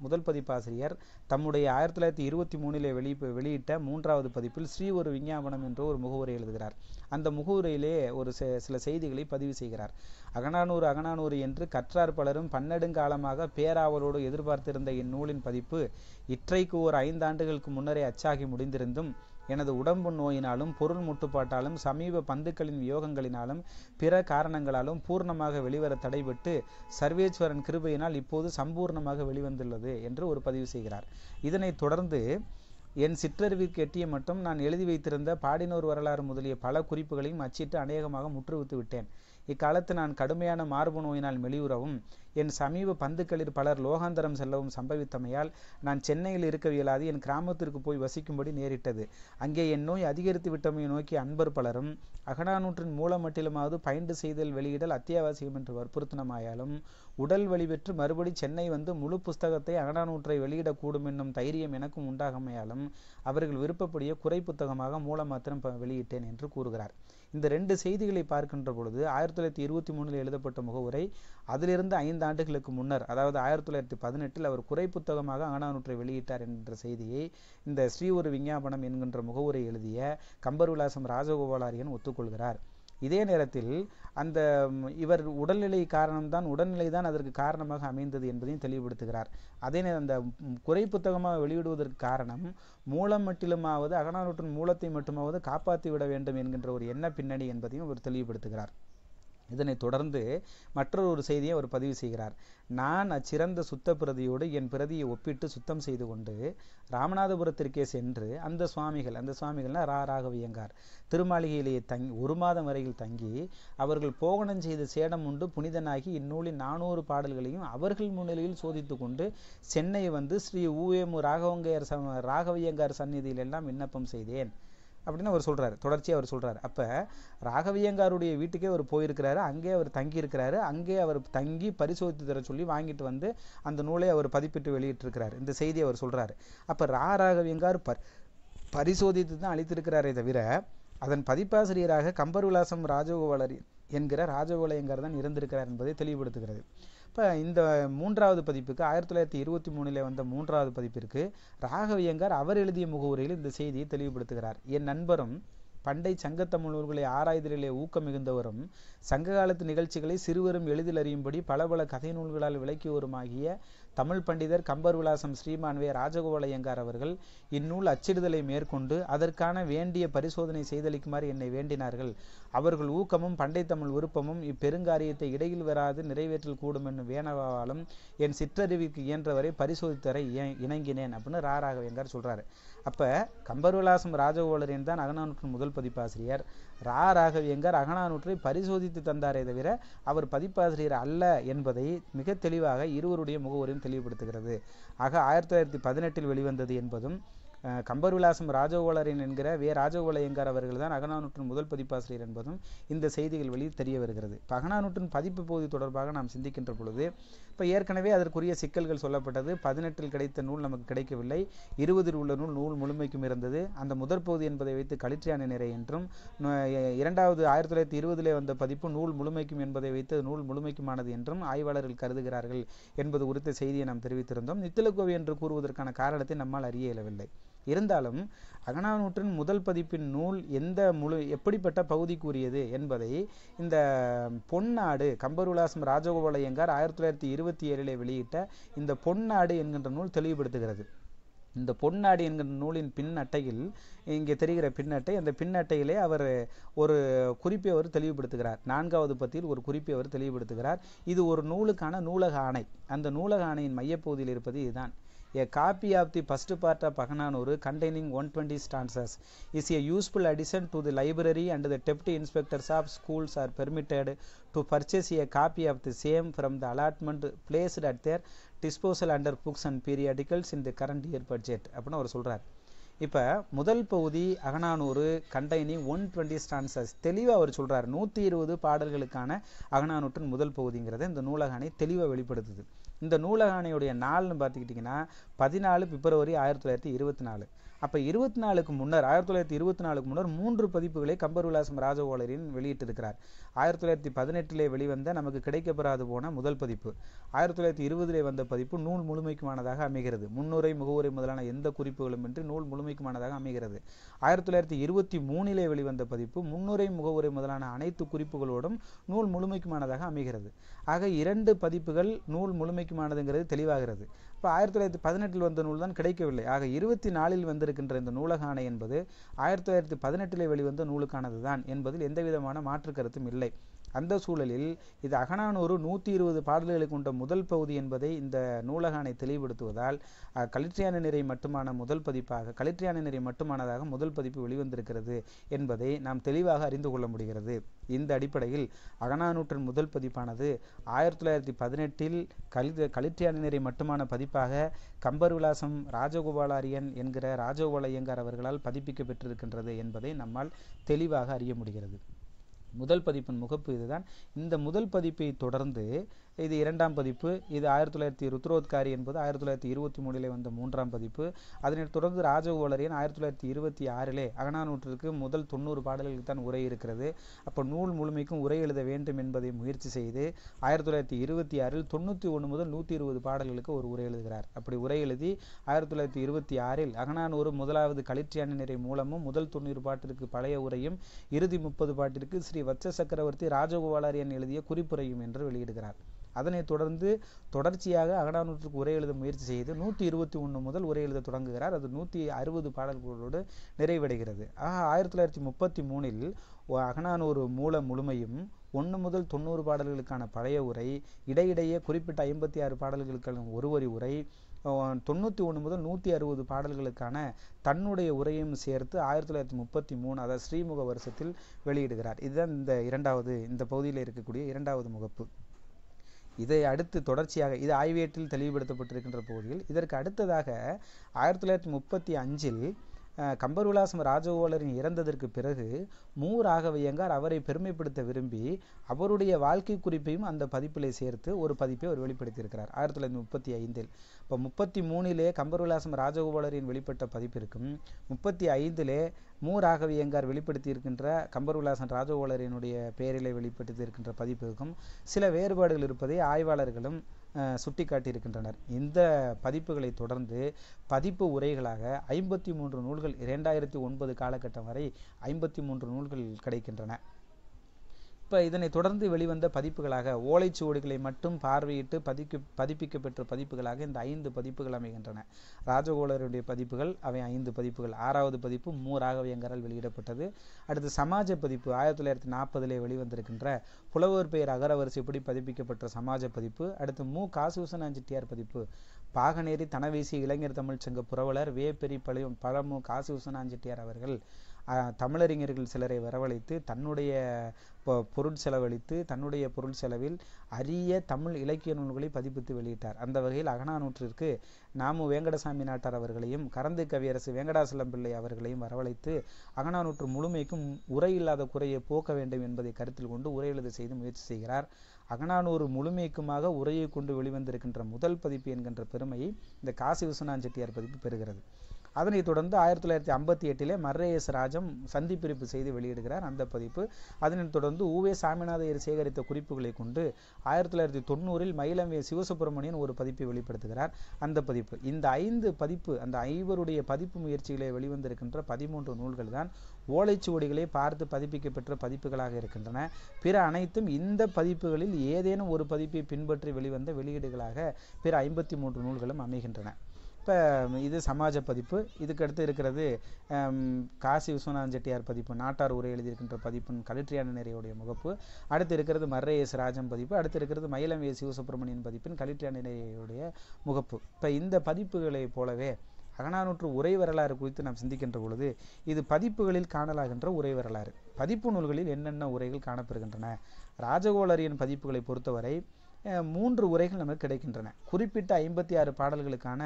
முதல் பதிப்பாசிரியர் தம்முடைய ஆயிரத்தி தொள்ளாயிரத்தி இருபத்தி மூணில் வெளியிட்ட மூன்றாவது பதிப்பில் ஸ்ரீ ஒரு விஞ்ஞாபனம் என்ற ஒரு முகவுரை எழுதுகிறார் அந்த முகவுரையிலே ஒரு சில செய்திகளை பதிவு செய்கிறார் அகனானூறு அகனானூறு என்று கற்றார் பலரும் பன்னெடுங்காலமாக பேராவலோடு எதிர்பார்த்திருந்த இந்நூலின் பதிப்பு இற்றைக்கு ஒரு ஐந்தாண்டுகளுக்கு முன்னரே அச்சாகி முடிந்திருந்தும் எனது உடம்பு நோயினாலும் பொருள் முட்டுப்பாட்டாலும் சமீப பந்துக்களின் வியோகங்களினாலும் பிற காரணங்களாலும் பூர்ணமாக வெளிவர தடைபட்டு சர்வேஸ்வரன் கிருபையினால் இப்போது சம்பூர்ணமாக வெளிவந்துள்ளது என்று ஒரு பதிவு செய்கிறார் இதனைத் தொடர்ந்து என் சிற்றறிவிற்கு எட்டிய மட்டும் நான் எழுதி வைத்திருந்த பாடினோர் வரலாறு முதலிய பல குறிப்புகளையும் அச்சிட்டு அநேகமாக முற்றுவித்து விட்டேன் இக்காலத்து நான் கடுமையான மார்பு நோயினால் மெலியுறவும் என் சமீப பந்துக்களில் பலர் லோகாந்தரம் செல்லவும் சம்பவித்தமையால் நான் சென்னையில் இருக்க இயலாது என் கிராமத்திற்கு போய் வசிக்கும்படி நேரிட்டது அங்கே என் நோய் அதிகரித்து விட்டமையை நோக்கி அன்பர் பலரும் மூலம் மூலமட்டிலுமாவது பயந்து செய்தல் வெளியிடல் அத்தியாவசியம் என்று வற்புறுத்தினமாயாலும் உடல் பெற்று மறுபடி சென்னை வந்து முழு புஸ்தகத்தை அகடானூற்றை வெளியிடக்கூடும் என்னும் தைரியம் எனக்கும் உண்டாகமையாலும் அவர்கள் விருப்பப்படிய குறை புத்தகமாக மூலமாத்திரம் வெளியிட்டேன் என்று கூறுகிறார் இந்த ரெண்டு செய்திகளை பார்க்கின்ற பொழுது ஆயிரத்தி தொள்ளாயிரத்தி இருபத்தி மூணில் எழுதப்பட்ட முகவுரை அதிலிருந்து ஐந்து ஆண்டுகளுக்கு முன்னர் அதாவது ஆயிரத்தி தொள்ளாயிரத்தி பதினெட்டில் அவர் குறை புத்தகமாக ஆனாநூற்றை வெளியிட்டார் என்ற செய்தியை இந்த ஸ்ரீ ஒரு விஞ்ஞாபனம் என்கின்ற முகவுரை எழுதிய கம்பர் விலாசம் ராஜகோபாலாரியன் ஒத்துக்கொள்கிறார் இதே நேரத்தில் அந்த இவர் உடல்நிலை காரணம்தான் உடல்நிலை தான் அதற்கு காரணமாக அமைந்தது என்பதையும் தெளிவுபடுத்துகிறார் அதே நேரம் அந்த குறை புத்தகமாக வெளியிடுவதற்கு காரணம் மூலம் மட்டிலுமாவது அகநானூற்றின் மூலத்தை மட்டுமாவது காப்பாற்றி விட வேண்டும் என்கின்ற ஒரு எண்ண பின்னணி என்பதையும் இவர் தெளிவுபடுத்துகிறார் இதனைத் தொடர்ந்து மற்றொரு செய்தியை அவர் பதிவு செய்கிறார் நான் அச்சிறந்த சுத்த பிரதியோடு என் பிரதியை ஒப்பிட்டு சுத்தம் செய்து கொண்டு ராமநாதபுரத்திற்கே சென்று அந்த சுவாமிகள் அந்த சுவாமிகள்னா ரா ராகவியங்கார் திருமாளிகையிலேயே தங்கி ஒரு மாதம் வரையில் தங்கி அவர்கள் போகணம் செய்த சேடம் உண்டு புனிதனாகி இந்நூலின் நானூறு பாடல்களையும் அவர்கள் முன்னிலையில் சோதித்து கொண்டு சென்னை வந்து ஸ்ரீ ஊவேமு ராகவங்கையர் ச ராகவியங்கார் சந்நிதியில் எல்லாம் விண்ணப்பம் செய்தேன் அப்படின்னு அவர் சொல்கிறாரு தொடர்ச்சியாக அவர் சொல்கிறாரு அப்போ ராகவியங்காருடைய வீட்டுக்கே அவர் போயிருக்கிறாரு அங்கே அவர் தங்கி இருக்கிறாரு அங்கே அவர் தங்கி பரிசோதித்து தர சொல்லி வாங்கிட்டு வந்து அந்த நூலை அவர் பதிப்பிட்டு வெளியிட்டிருக்கிறார் இந்த செய்தியை அவர் சொல்கிறாரு அப்போ ரா ராகவியங்கார் பர் பரிசோதித்து தான் அளித்திருக்கிறாரே தவிர அதன் பதிப்பாசிரியராக கம்பர் விலாசம் என்கிற ராஜகோலயங்கார் தான் இருந்திருக்கிறார் என்பதை தெளிவுபடுத்துகிறது இப்போ இந்த மூன்றாவது பதிப்புக்கு ஆயிரத்தி தொள்ளாயிரத்தி இருபத்தி மூணில் வந்த மூன்றாவது பதிப்பிற்கு ராகவியங்கார் அவர் எழுதிய முகவுரையில் இந்த செய்தியை தெளிவுபடுத்துகிறார் என் நண்பரும் பண்டை சங்கத்தமிழ் நூல்களை ஆராய்தலிலே ஊக்கம் மிகுந்தவரும் சங்க காலத்து நிகழ்ச்சிகளை சிறுவரும் எளிதில் அறியும்படி பல பல கதை நூல்களால் விளக்கியவருமாகிய தமிழ் பண்டிதர் கம்பர் விலாசம் ஸ்ரீமான்வே ராஜகோபாலயங்கார் அவர்கள் இந்நூல் அச்சிடுதலை மேற்கொண்டு அதற்கான வேண்டிய பரிசோதனை செய்தளிக்குமாறு என்னை வேண்டினார்கள் அவர்கள் ஊக்கமும் பண்டை தமிழ் விருப்பமும் இப்பெருங்காரியத்தை இடையில் வராது நிறைவேற்றல் கூடும் என்று வேணவாலும் என் சிற்றறிவிற்கு இயன்றவரை பரிசோதித்தரை இணங்கினேன் அப்படின்னு ரா ராகவேந்தர் சொல்கிறாரு அப்போ கம்பர்விலாசம் ராஜகோளரின் தான் அகனானூற்று முதல் பதிப்பாசிரியர் ரா ராகவேங்கர் அகநானூற்றை பரிசோதித்து தந்தாரே தவிர அவர் பதிப்பாசிரியர் அல்ல என்பதை மிக தெளிவாக இருவருடைய முகவரியும் தெளிவுபடுத்துகிறது ஆக ஆயிரத்தி தொள்ளாயிரத்தி பதினெட்டில் வெளிவந்தது என்பதும் கம்பர் விலாசம் ராஜகோளரின் என்கிற வே ராஜகோளையங்கார் அவர்கள் தான் அகநானூற்றின் முதல் பதிப்பாசிரியர் என்பதும் இந்த செய்திகள் வெளியில் தெரிய வருகிறது இப்போ பதிப்பு பகுதி தொடர்பாக நாம் சிந்திக்கின்ற பொழுது இப்போ ஏற்கனவே அதற்குரிய சிக்கல்கள் சொல்லப்பட்டது பதினெட்டில் கிடைத்த நூல் நமக்கு கிடைக்கவில்லை இருபதில் உள்ள நூல் நூல் முழுமைக்கும் இருந்தது அந்த முதற் பகுதி என்பதை வைத்து களிற்றியான நிறை என்றும் இரண்டாவது ஆயிரத்தி தொள்ளாயிரத்தி இருபதிலே வந்த பதிப்பு நூல் முழுமைக்கும் என்பதை வைத்து நூல் முழுமைக்குமானது என்றும் ஆய்வாளர்கள் கருதுகிறார்கள் என்பது குறித்த செய்தியை நாம் தெரிவித்திருந்தோம் நித்திலக்கோவை என்று கூறுவதற்கான காரணத்தை நம்மால் அறிய இயலவில்லை இருந்தாலும் அகனானூற்றின் முதல் பதிப்பின் நூல் எந்த முழு எப்படிப்பட்ட பகுதிக்குரியது என்பதை இந்த பொன்னாடு கம்பருலாசம் ராஜகோபாலையங்கார் ஆயிரத்தி தொள்ளாயிரத்தி இருபத்தி ஏழிலே வெளியிட்ட இந்த பொன்னாடு என்கின்ற நூல் தெளிவுபடுத்துகிறது இந்த பொன்னாடு என்கிற நூலின் பின் அட்டையில் இங்கே தெரிகிற பின் அட்டை அந்த பின் அட்டையிலே அவர் ஒரு குறிப்பை அவர் தெளிவுபடுத்துகிறார் நான்காவது பத்தியில் ஒரு குறிப்பை அவர் தெளிவுபடுத்துகிறார் இது ஒரு நூலுக்கான நூலக ஆணை அந்த நூலக ஆணையின் மையப்பகுதியில் இருப்பது இதுதான் A copy of the first part of Pakananuru containing 120 stanzas is a useful addition to the library and the deputy inspectors of schools are permitted to purchase a copy of the same from the allotment placed at their disposal under books and periodicals in the current year budget அப்படின்னு அவர் சொல்கிறார் இப்போ முதல் பகுதி Akananuru contains one twenty stanzas தெளிவாக அவர் சொல்கிறார் நூற்றி இருபது பாடல்களுக்கான அகனானூற்றின் முதல் பகுதிங்கிறத இந்த நூலகானை தெளிவாக வெளிப்படுத்துது இந்த நூலகானையுடைய நாள்னு பார்த்துக்கிட்டிங்கன்னா பதினாலு பிப்ரவரி ஆயிரத்தி தொள்ளாயிரத்தி இருபத்தி நாலு அப்போ இருபத்தி நாலுக்கு முன்னர் ஆயிரத்தி தொள்ளாயிரத்தி இருபத்தி நாலுக்கு முன்னர் மூன்று பதிப்புகளை கம்பர் விலாசம் ராஜகோளரின் வெளியிட்டிருக்கிறார் ஆயிரத்தி தொள்ளாயிரத்தி பதினெட்டிலே வெளிவந்த நமக்கு கிடைக்கப்பெறாது போன முதல் பதிப்பு ஆயிரத்தி தொள்ளாயிரத்தி இருபதிலே வந்த பதிப்பு நூல் முழுமைக்குமானதாக அமைகிறது முன்னுரை முகவுரை முதலான எந்த குறிப்புகளும் இன்றி நூல் முழுமைக்குமானதாக அமைகிறது ஆயிரத்தி தொள்ளாயிரத்தி இருபத்தி மூணிலே வெளிவந்த பதிப்பு முன்னுரை முகவுரை முதலான அனைத்து குறிப்புகளோடும் நூல் முழுமைக்குமானதாக அமைகிறது ஆக இரண்டு பதிப்புகள் நூல் முழுமைக்குமானதுங்கிறது தெளிவாகிறது இப்போ ஆயிரத்தி தொள்ளாயிரத்தி பதினெட்டில் வந்த நூல் தான் கிடைக்கவில்லை ஆக இருபத்தி நாலில் வந்திருக்கின்ற இந்த நூலகானை என்பது ஆயிரத்தி தொள்ளாயிரத்தி பதினெட்டில் வெளிவந்த நூலுக்கானது தான் என்பதில் எந்தவிதமான மாற்று கருத்தும் இல்லை அந்த சூழலில் இது அகனானூறு நூற்றி இருபது பாடல்களை கொண்ட முதல் பகுதி என்பதை இந்த நூலகானை தெளிவுபடுத்துவதால் கலிற்றியான நிறை மட்டுமான முதல் பதிப்பாக கலிற்றியான நிறை மட்டுமானதாக முதல் பதிப்பு வெளிவந்திருக்கிறது என்பதை நாம் தெளிவாக அறிந்து கொள்ள முடிகிறது இந்த அடிப்படையில் அகனானூற்றின் முதல் பதிப்பானது ஆயிரத்தி தொள்ளாயிரத்தி பதினெட்டில் கலி கலிற்றியான நிறை மட்டுமான பதிப்பாக கம்பர் விலாசம் ராஜகோபாலாரியன் என்கிற ராஜகோபால ஐயங்கார் அவர்களால் பதிப்பிக்க பெற்றிருக்கின்றது என்பதை நம்மால் தெளிவாக அறிய முடிகிறது முதல் பதிப்பின் முகப்பு இதுதான் இந்த முதல் பதிப்பை தொடர்ந்து இது இரண்டாம் பதிப்பு இது ஆயிரத்தி தொள்ளாயிரத்தி ருத்ரோத்காரி என்பது ஆயிரத்தி தொள்ளாயிரத்தி இருபத்தி மூணிலே வந்த மூன்றாம் பதிப்பு அதனைத் தொடர்ந்து ராஜகோவலரியன் ஆயிரத்தி தொள்ளாயிரத்தி இருபத்தி ஆறிலே அகனானூற்றுக்கு முதல் தொண்ணூறு பாடல்களுக்கு தான் உரை இருக்கிறது அப்போ நூல் முழுமைக்கும் உரை எழுத வேண்டும் என்பதை முயற்சி செய்து ஆயிரத்தி தொள்ளாயிரத்தி இருபத்தி ஆறில் தொண்ணூற்றி ஒன்று முதல் நூற்றி இருபது பாடல்களுக்கு ஒரு உரை எழுதுகிறார் அப்படி உரை எழுதி ஆயிரத்தி தொள்ளாயிரத்தி இருபத்தி ஆறில் அகனானூறு முதலாவது களிற்றியானினரை மூலமும் முதல் தொண்ணூறு பாட்டிற்கு பழைய உரையும் இறுதி முப்பது பாட்டிற்கு ஸ்ரீ வச்ச சக்கரவர்த்தி ராஜகோவாலாரியன் எழுதிய குறிப்புரையும் என்று வெளியிடுகிறார் அதனைத் தொடர்ந்து தொடர்ச்சியாக அகடானூற்றுக்கு உரை எழுத முயற்சி செய்து நூற்றி இருபத்தி ஒன்று முதல் உரை எழுத தொடங்குகிறார் அது நூற்றி அறுபது பாடல்களோடு நிறைவடைகிறது ஆக ஆயிரத்தி தொள்ளாயிரத்தி முப்பத்தி மூணில் அகனானூறு மூல முழுமையும் ஒன்று முதல் தொண்ணூறு பாடல்களுக்கான பழைய உரை இடையிடையே குறிப்பிட்ட ஐம்பத்தி ஆறு பாடல்களுக்கான ஒருவரி உரை தொண்ணூற்றி ஒன்று முதல் நூற்றி அறுபது பாடல்களுக்கான தன்னுடைய உரையும் சேர்த்து ஆயிரத்தி தொள்ளாயிரத்தி முப்பத்தி மூணு அதாவது ஸ்ரீமுக வருஷத்தில் வெளியிடுகிறார் இதுதான் இந்த இரண்டாவது இந்த பகுதியில் இருக்கக்கூடிய இரண்டாவது முகப்பு இதை அடுத்து தொடர்ச்சியாக இது ஆய்வேட்டில் தெளிவுபடுத்தப்பட்டிருக்கின்ற பகுதியில் இதற்கு அடுத்ததாக ஆயிரத்தி தொள்ளாயிரத்தி முப்பத்தி அஞ்சில் விலாசம் ராஜகோவலரின் இறந்ததற்கு பிறகு மூ ராகவையங்கார் அவரை பெருமைப்படுத்த விரும்பி அவருடைய வாழ்க்கை குறிப்பையும் அந்த பதிப்பிலே சேர்த்து ஒரு பதிப்பை அவர் வெளிப்படுத்தியிருக்கிறார் ஆயிரத்தி தொள்ளாயிரத்தி முப்பத்தி ஐந்தில் இப்போ முப்பத்தி மூணிலே விலாசம் ராஜகோபாலரின் வெளிப்பட்ட பதிப்பிற்கும் முப்பத்தி ஐந்திலே மூ ராகவியங்கார் வெளிப்படுத்தியிருக்கின்ற கம்பர்விலாசன் ராஜகோபாலரினுடைய பெயரிலே வெளிப்படுத்தியிருக்கின்ற பதிப்பிற்கும் சில வேறுபாடுகள் இருப்பதை ஆய்வாளர்களும் சுட்டி காட்டியிருக்கின்றனர் இந்த பதிப்புகளை தொடர்ந்து பதிப்பு உரைகளாக ஐம்பத்தி மூன்று நூல்கள் இரண்டாயிரத்தி ஒன்பது காலகட்டம் வரை ஐம்பத்தி மூன்று நூல்கள் கிடைக்கின்றன இப்போ இதனை தொடர்ந்து வெளிவந்த பதிப்புகளாக ஓலைச்சுவடிகளை மட்டும் பார்வையிட்டு பதிக்கு பதிப்பிக்கப்பெற்ற பதிப்புகளாக இந்த ஐந்து பதிப்புகள் அமைகின்றன ராஜகோளருடைய பதிப்புகள் அவை ஐந்து பதிப்புகள் ஆறாவது பதிப்பு மூ ராகவியங்கரால் வெளியிடப்பட்டது அடுத்து சமாஜ பதிப்பு ஆயிரத்தி தொள்ளாயிரத்தி நாற்பதிலே வெளிவந்திருக்கின்ற புலவர் பெயர் இப்படி பதிப்பிக்கப்பட்ட சமாஜ பதிப்பு அடுத்து மு காசிவசன செட்டியார் பதிப்பு பாகநேரி தனவீசி இளைஞர் தமிழ்ச்சங்க புரவலர் வேப்பெரி பழையும் பழமு காசிவசனாஞ்செட்டியார் அவர்கள் தமிழறிஞர்கள் சிலரை வரவழைத்து தன்னுடைய பொருட்செலவழித்து தன்னுடைய பொருள் செலவில் அரிய தமிழ் இலக்கிய நூல்களை பதிப்பித்து வெளியிட்டார் அந்த வகையில் அகனா நூற்றிற்கு நாமு வேங்கடசாமி நாட்டார் அவர்களையும் கரந்து கவியரசு வேங்கடாசலம் பிள்ளை அவர்களையும் வரவழைத்து அகனா நூற்று முழுமைக்கும் உரை இல்லாத குறையை போக்க வேண்டும் என்பதை கருத்தில் கொண்டு உரை எழுத செய்து முயற்சி செய்கிறார் அகனானூறு முழுமைக்குமாக உரையை கொண்டு வெளிவந்திருக்கின்ற முதல் பதிப்பு என்கின்ற பெருமையை இந்த காசி விஸ்வநாத் செட்டியார் பதிப்பு பெறுகிறது அதனைத் தொடர்ந்து ஆயிரத்தி தொள்ளாயிரத்தி ஐம்பத்தி எட்டிலே மர்ரேஎஸ் ராஜம் சந்தி செய்து வெளியிடுகிறார் அந்த பதிப்பு அதனைத் தொடர்ந்து ஊவே சாமிநாதையர் சேகரித்த குறிப்புகளை கொண்டு ஆயிரத்தி தொள்ளாயிரத்தி தொண்ணூறில் மயிலம்வே சிவசுப்பிரமணியன் ஒரு பதிப்பை வெளிப்படுத்துகிறார் அந்த பதிப்பு இந்த ஐந்து பதிப்பு அந்த ஐவருடைய பதிப்பு முயற்சிகளை வெளிவந்திருக்கின்ற பதிமூன்று நூல்கள் தான் ஓலைச்சுவடிகளை பார்த்து பதிப்பிக்கப்பெற்ற பதிப்புகளாக இருக்கின்றன பிற அனைத்தும் இந்த பதிப்புகளில் ஏதேனும் ஒரு பதிப்பை பின்பற்றி வெளிவந்த வெளியீடுகளாக பிற ஐம்பத்தி மூன்று நூல்களும் அமைகின்றன இப்போ இது சமாஜ பதிப்பு இதுக்கடுத்து இருக்கிறது காசி விஸ்வநாதன் செட்டியார் பதிப்பு நாட்டார் உரை எழுதியிருக்கின்ற பதிப்பின் கலிட்ரியான முகப்பு அடுத்து இருக்கிறது மர்ரை எஸ் ராஜம் பதிப்பு அடுத்து இருக்கிறது மயிலம் ஏ சிவசுப்பிரமணியன் பதிப்பின் கலிட்ரியான முகப்பு இப்போ இந்த பதிப்புகளை போலவே அகநானூற்று உரை வரலாறு குறித்து நாம் சிந்திக்கின்ற பொழுது இது பதிப்புகளில் காணலாகின்ற உரை வரலாறு பதிப்பு நூல்களில் என்னென்ன உரைகள் காணப்படுகின்றன ராஜகோளரியின் பதிப்புகளை பொறுத்தவரை மூன்று உரைகள் நமக்கு கிடைக்கின்றன குறிப்பிட்ட ஐம்பத்தி ஆறு பாடல்களுக்கான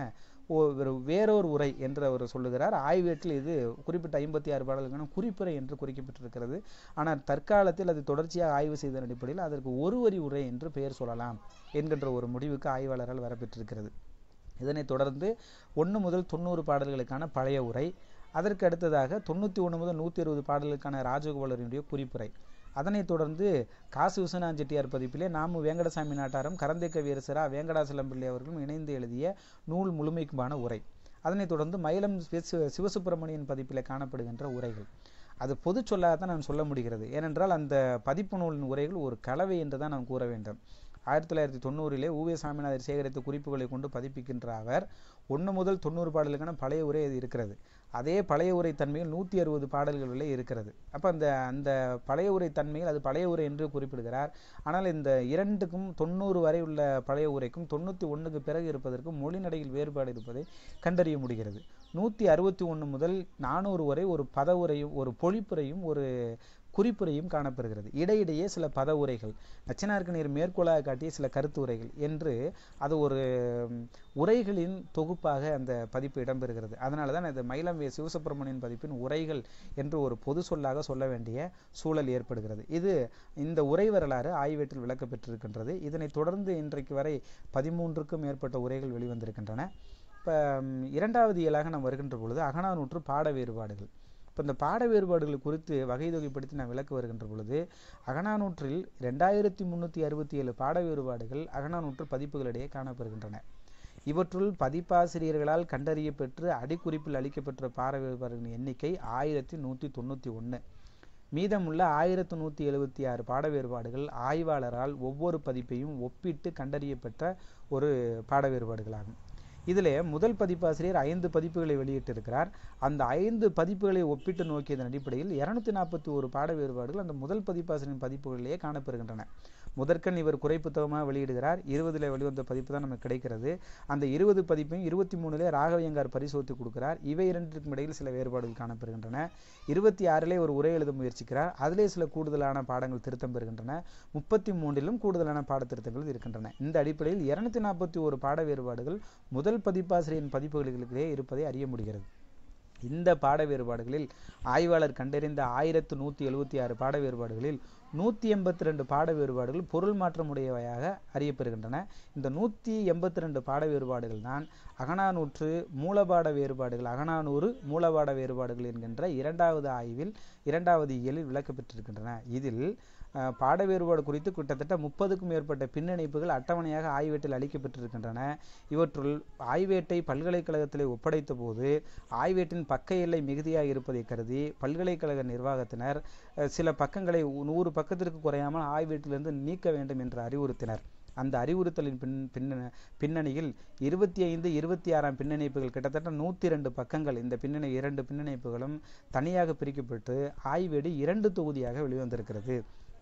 ஒரு வேறொரு உரை என்று அவர் சொல்லுகிறார் ஆய்வேட்டில் இது குறிப்பிட்ட ஐம்பத்தி ஆறு பாடல்களும் குறிப்புரை என்று குறிக்கப்பட்டிருக்கிறது ஆனால் தற்காலத்தில் அது தொடர்ச்சியாக ஆய்வு செய்த அடிப்படையில் அதற்கு ஒரு வரி உரை என்று பெயர் சொல்லலாம் என்கின்ற ஒரு முடிவுக்கு ஆய்வாளரால் வரப்பெற்றிருக்கிறது இதனைத் தொடர்ந்து ஒன்று முதல் தொண்ணூறு பாடல்களுக்கான பழைய உரை அதற்கு அடுத்ததாக தொண்ணூற்றி ஒன்று முதல் நூற்றி இருபது பாடல்களுக்கான ராஜகோபாலரினுடைய குறிப்புரை அதனைத் தொடர்ந்து காசு விஸ்வநாத் செட்டியார் பதிப்பிலே நாமு வேங்கடசாமி நாட்டாரும் கரந்தைக்க வீரசரா வேங்கடாசலம் பிள்ளை அவர்களும் இணைந்து எழுதிய நூல் முழுமைக்குமான உரை அதனைத் தொடர்ந்து மயிலம் சிவசுப்பிரமணியன் பதிப்பில் காணப்படுகின்ற உரைகள் அது பொது தான் நான் சொல்ல முடிகிறது ஏனென்றால் அந்த பதிப்பு நூலின் உரைகள் ஒரு கலவை என்று தான் நான் கூற வேண்டும் ஆயிரத்தி தொள்ளாயிரத்தி தொண்ணூறிலே ஊவிய சாமிநாதர் சேகரித்த குறிப்புகளை கொண்டு பதிப்பிக்கின்ற அவர் ஒன்று முதல் தொண்ணூறு பாடலுக்கான பழைய உரை அது இருக்கிறது அதே பழைய உரை தன்மையில் நூற்றி அறுபது பாடல்களில் இருக்கிறது அப்போ அந்த அந்த பழைய உரை தன்மையில் அது பழைய உரை என்று குறிப்பிடுகிறார் ஆனால் இந்த இரண்டுக்கும் தொண்ணூறு வரை உள்ள பழைய உரைக்கும் தொண்ணூற்றி ஒன்றுக்கு பிறகு இருப்பதற்கும் மொழிநடையில் வேறுபாடு இருப்பதை கண்டறிய முடிகிறது நூற்றி அறுபத்தி ஒன்று முதல் நானூறு வரை ஒரு பதவுரையும் ஒரு பொழிப்புரையும் ஒரு குறிப்புரையும் காணப்பெறுகிறது இடையிடையே சில பத உரைகள் நச்சினார்க்கு நீர் மேற்கோளாக காட்டிய சில கருத்து உரைகள் என்று அது ஒரு உரைகளின் தொகுப்பாக அந்த பதிப்பு இடம்பெறுகிறது அதனால தான் இது மயிலம் வே சிவசுப்பிரமணியன் பதிப்பின் உரைகள் என்று ஒரு பொது சொல்லாக சொல்ல வேண்டிய சூழல் ஏற்படுகிறது இது இந்த உரை வரலாறு ஆய்வேட்டில் விளக்கப்பெற்றிருக்கின்றது இதனைத் தொடர்ந்து இன்றைக்கு வரை பதிமூன்றுக்கும் மேற்பட்ட உரைகள் வெளிவந்திருக்கின்றன இப்போ இரண்டாவது இயலாக நாம் வருகின்ற பொழுது நூற்று பாட வேறுபாடுகள் இப்போ இந்த பாட வேறுபாடுகள் குறித்து வகை தொகைப்படுத்தி நான் விளக்க வருகின்ற பொழுது அகனானூற்றில் ரெண்டாயிரத்தி முந்நூற்றி அறுபத்தி ஏழு பாட வேறுபாடுகள் அகனானூற்று பதிப்புகளிடையே காணப்படுகின்றன இவற்றுள் பதிப்பாசிரியர்களால் கண்டறிய பெற்று அடிக்குறிப்பில் அளிக்கப்பெற்ற பாட வேறுபாடுகளின் எண்ணிக்கை ஆயிரத்தி நூற்றி தொண்ணூற்றி ஒன்று மீதமுள்ள ஆயிரத்து நூற்றி எழுபத்தி ஆறு பாட வேறுபாடுகள் ஆய்வாளரால் ஒவ்வொரு பதிப்பையும் ஒப்பிட்டு கண்டறியப்பெற்ற ஒரு பாட வேறுபாடுகளாகும் இதில் முதல் பதிப்பாசிரியர் ஐந்து பதிப்புகளை வெளியிட்டிருக்கிறார் அந்த ஐந்து பதிப்புகளை ஒப்பிட்டு நோக்கியதன் அடிப்படையில் இரநூத்தி நாற்பத்தி ஒரு பாட வேறுபாடுகள் அந்த முதல் பதிப்பாசிரியரின் பதிப்புகளிலேயே காணப்பெறுகின்றன முதற்கண் இவர் குறை புத்தகமாக வெளியிடுகிறார் இருபதில் வெளிவந்த பதிப்பு தான் நமக்கு கிடைக்கிறது அந்த இருபது பதிப்பையும் இருபத்தி மூணுலே ராகவியங்கார் பரிசோதித்து கொடுக்கிறார் இவை இரண்டிற்கும் இடையில் சில வேறுபாடுகள் காணப்பெறுகின்றன இருபத்தி ஆறிலே ஒரு உரை எழுத முயற்சிக்கிறார் அதிலே சில கூடுதலான பாடங்கள் திருத்தம் பெறுகின்றன முப்பத்தி மூன்றிலும் கூடுதலான பாடத்திருத்தங்கள் இருக்கின்றன இந்த அடிப்படையில் இருநூத்தி நாற்பத்தி ஒரு பாட வேறுபாடுகள் முதல் பதிப்பாசிரியின் பதிப்புகளுக்கிடையே இருப்பதை அறிய முடிகிறது இந்த பாட வேறுபாடுகளில் ஆய்வாளர் கண்டறிந்த ஆயிரத்து நூற்றி எழுபத்தி ஆறு பாட வேறுபாடுகளில் நூற்றி எண்பத்தி ரெண்டு பாட வேறுபாடுகள் பொருள் மாற்றமுடையவையாக அறியப்பெறுகின்றன இந்த நூற்றி எண்பத்தி ரெண்டு பாட வேறுபாடுகள் தான் அகனானூற்று மூலபாட வேறுபாடுகள் அகனானூறு மூலபாட வேறுபாடுகள் என்கின்ற இரண்டாவது ஆய்வில் இரண்டாவது இயலில் விளக்கப்பெற்றிருக்கின்றன இதில் பாட வேறுபாடு குறித்து கிட்டத்தட்ட முப்பதுக்கும் மேற்பட்ட பின்னணிப்புகள் அட்டவணையாக ஆய்வேட்டில் அளிக்கப்பட்டிருக்கின்றன இவற்றுள் ஆய்வேட்டை பல்கலைக்கழகத்தில் ஒப்படைத்த போது ஆய்வேட்டின் பக்க எல்லை மிகுதியாக இருப்பதை கருதி பல்கலைக்கழக நிர்வாகத்தினர் சில பக்கங்களை நூறு பக்கத்திற்கு குறையாமல் ஆய்வேட்டிலிருந்து நீக்க வேண்டும் என்று அறிவுறுத்தினர் அந்த அறிவுறுத்தலின் பின் பின்ன பின்னணியில் இருபத்தி ஐந்து இருபத்தி ஆறாம் பின்னணிப்புகள் கிட்டத்தட்ட நூற்றி ரெண்டு பக்கங்கள் இந்த பின்னணி இரண்டு பின்னணிப்புகளும் தனியாக பிரிக்கப்பட்டு ஆய்வேடு இரண்டு தொகுதியாக வெளிவந்திருக்கிறது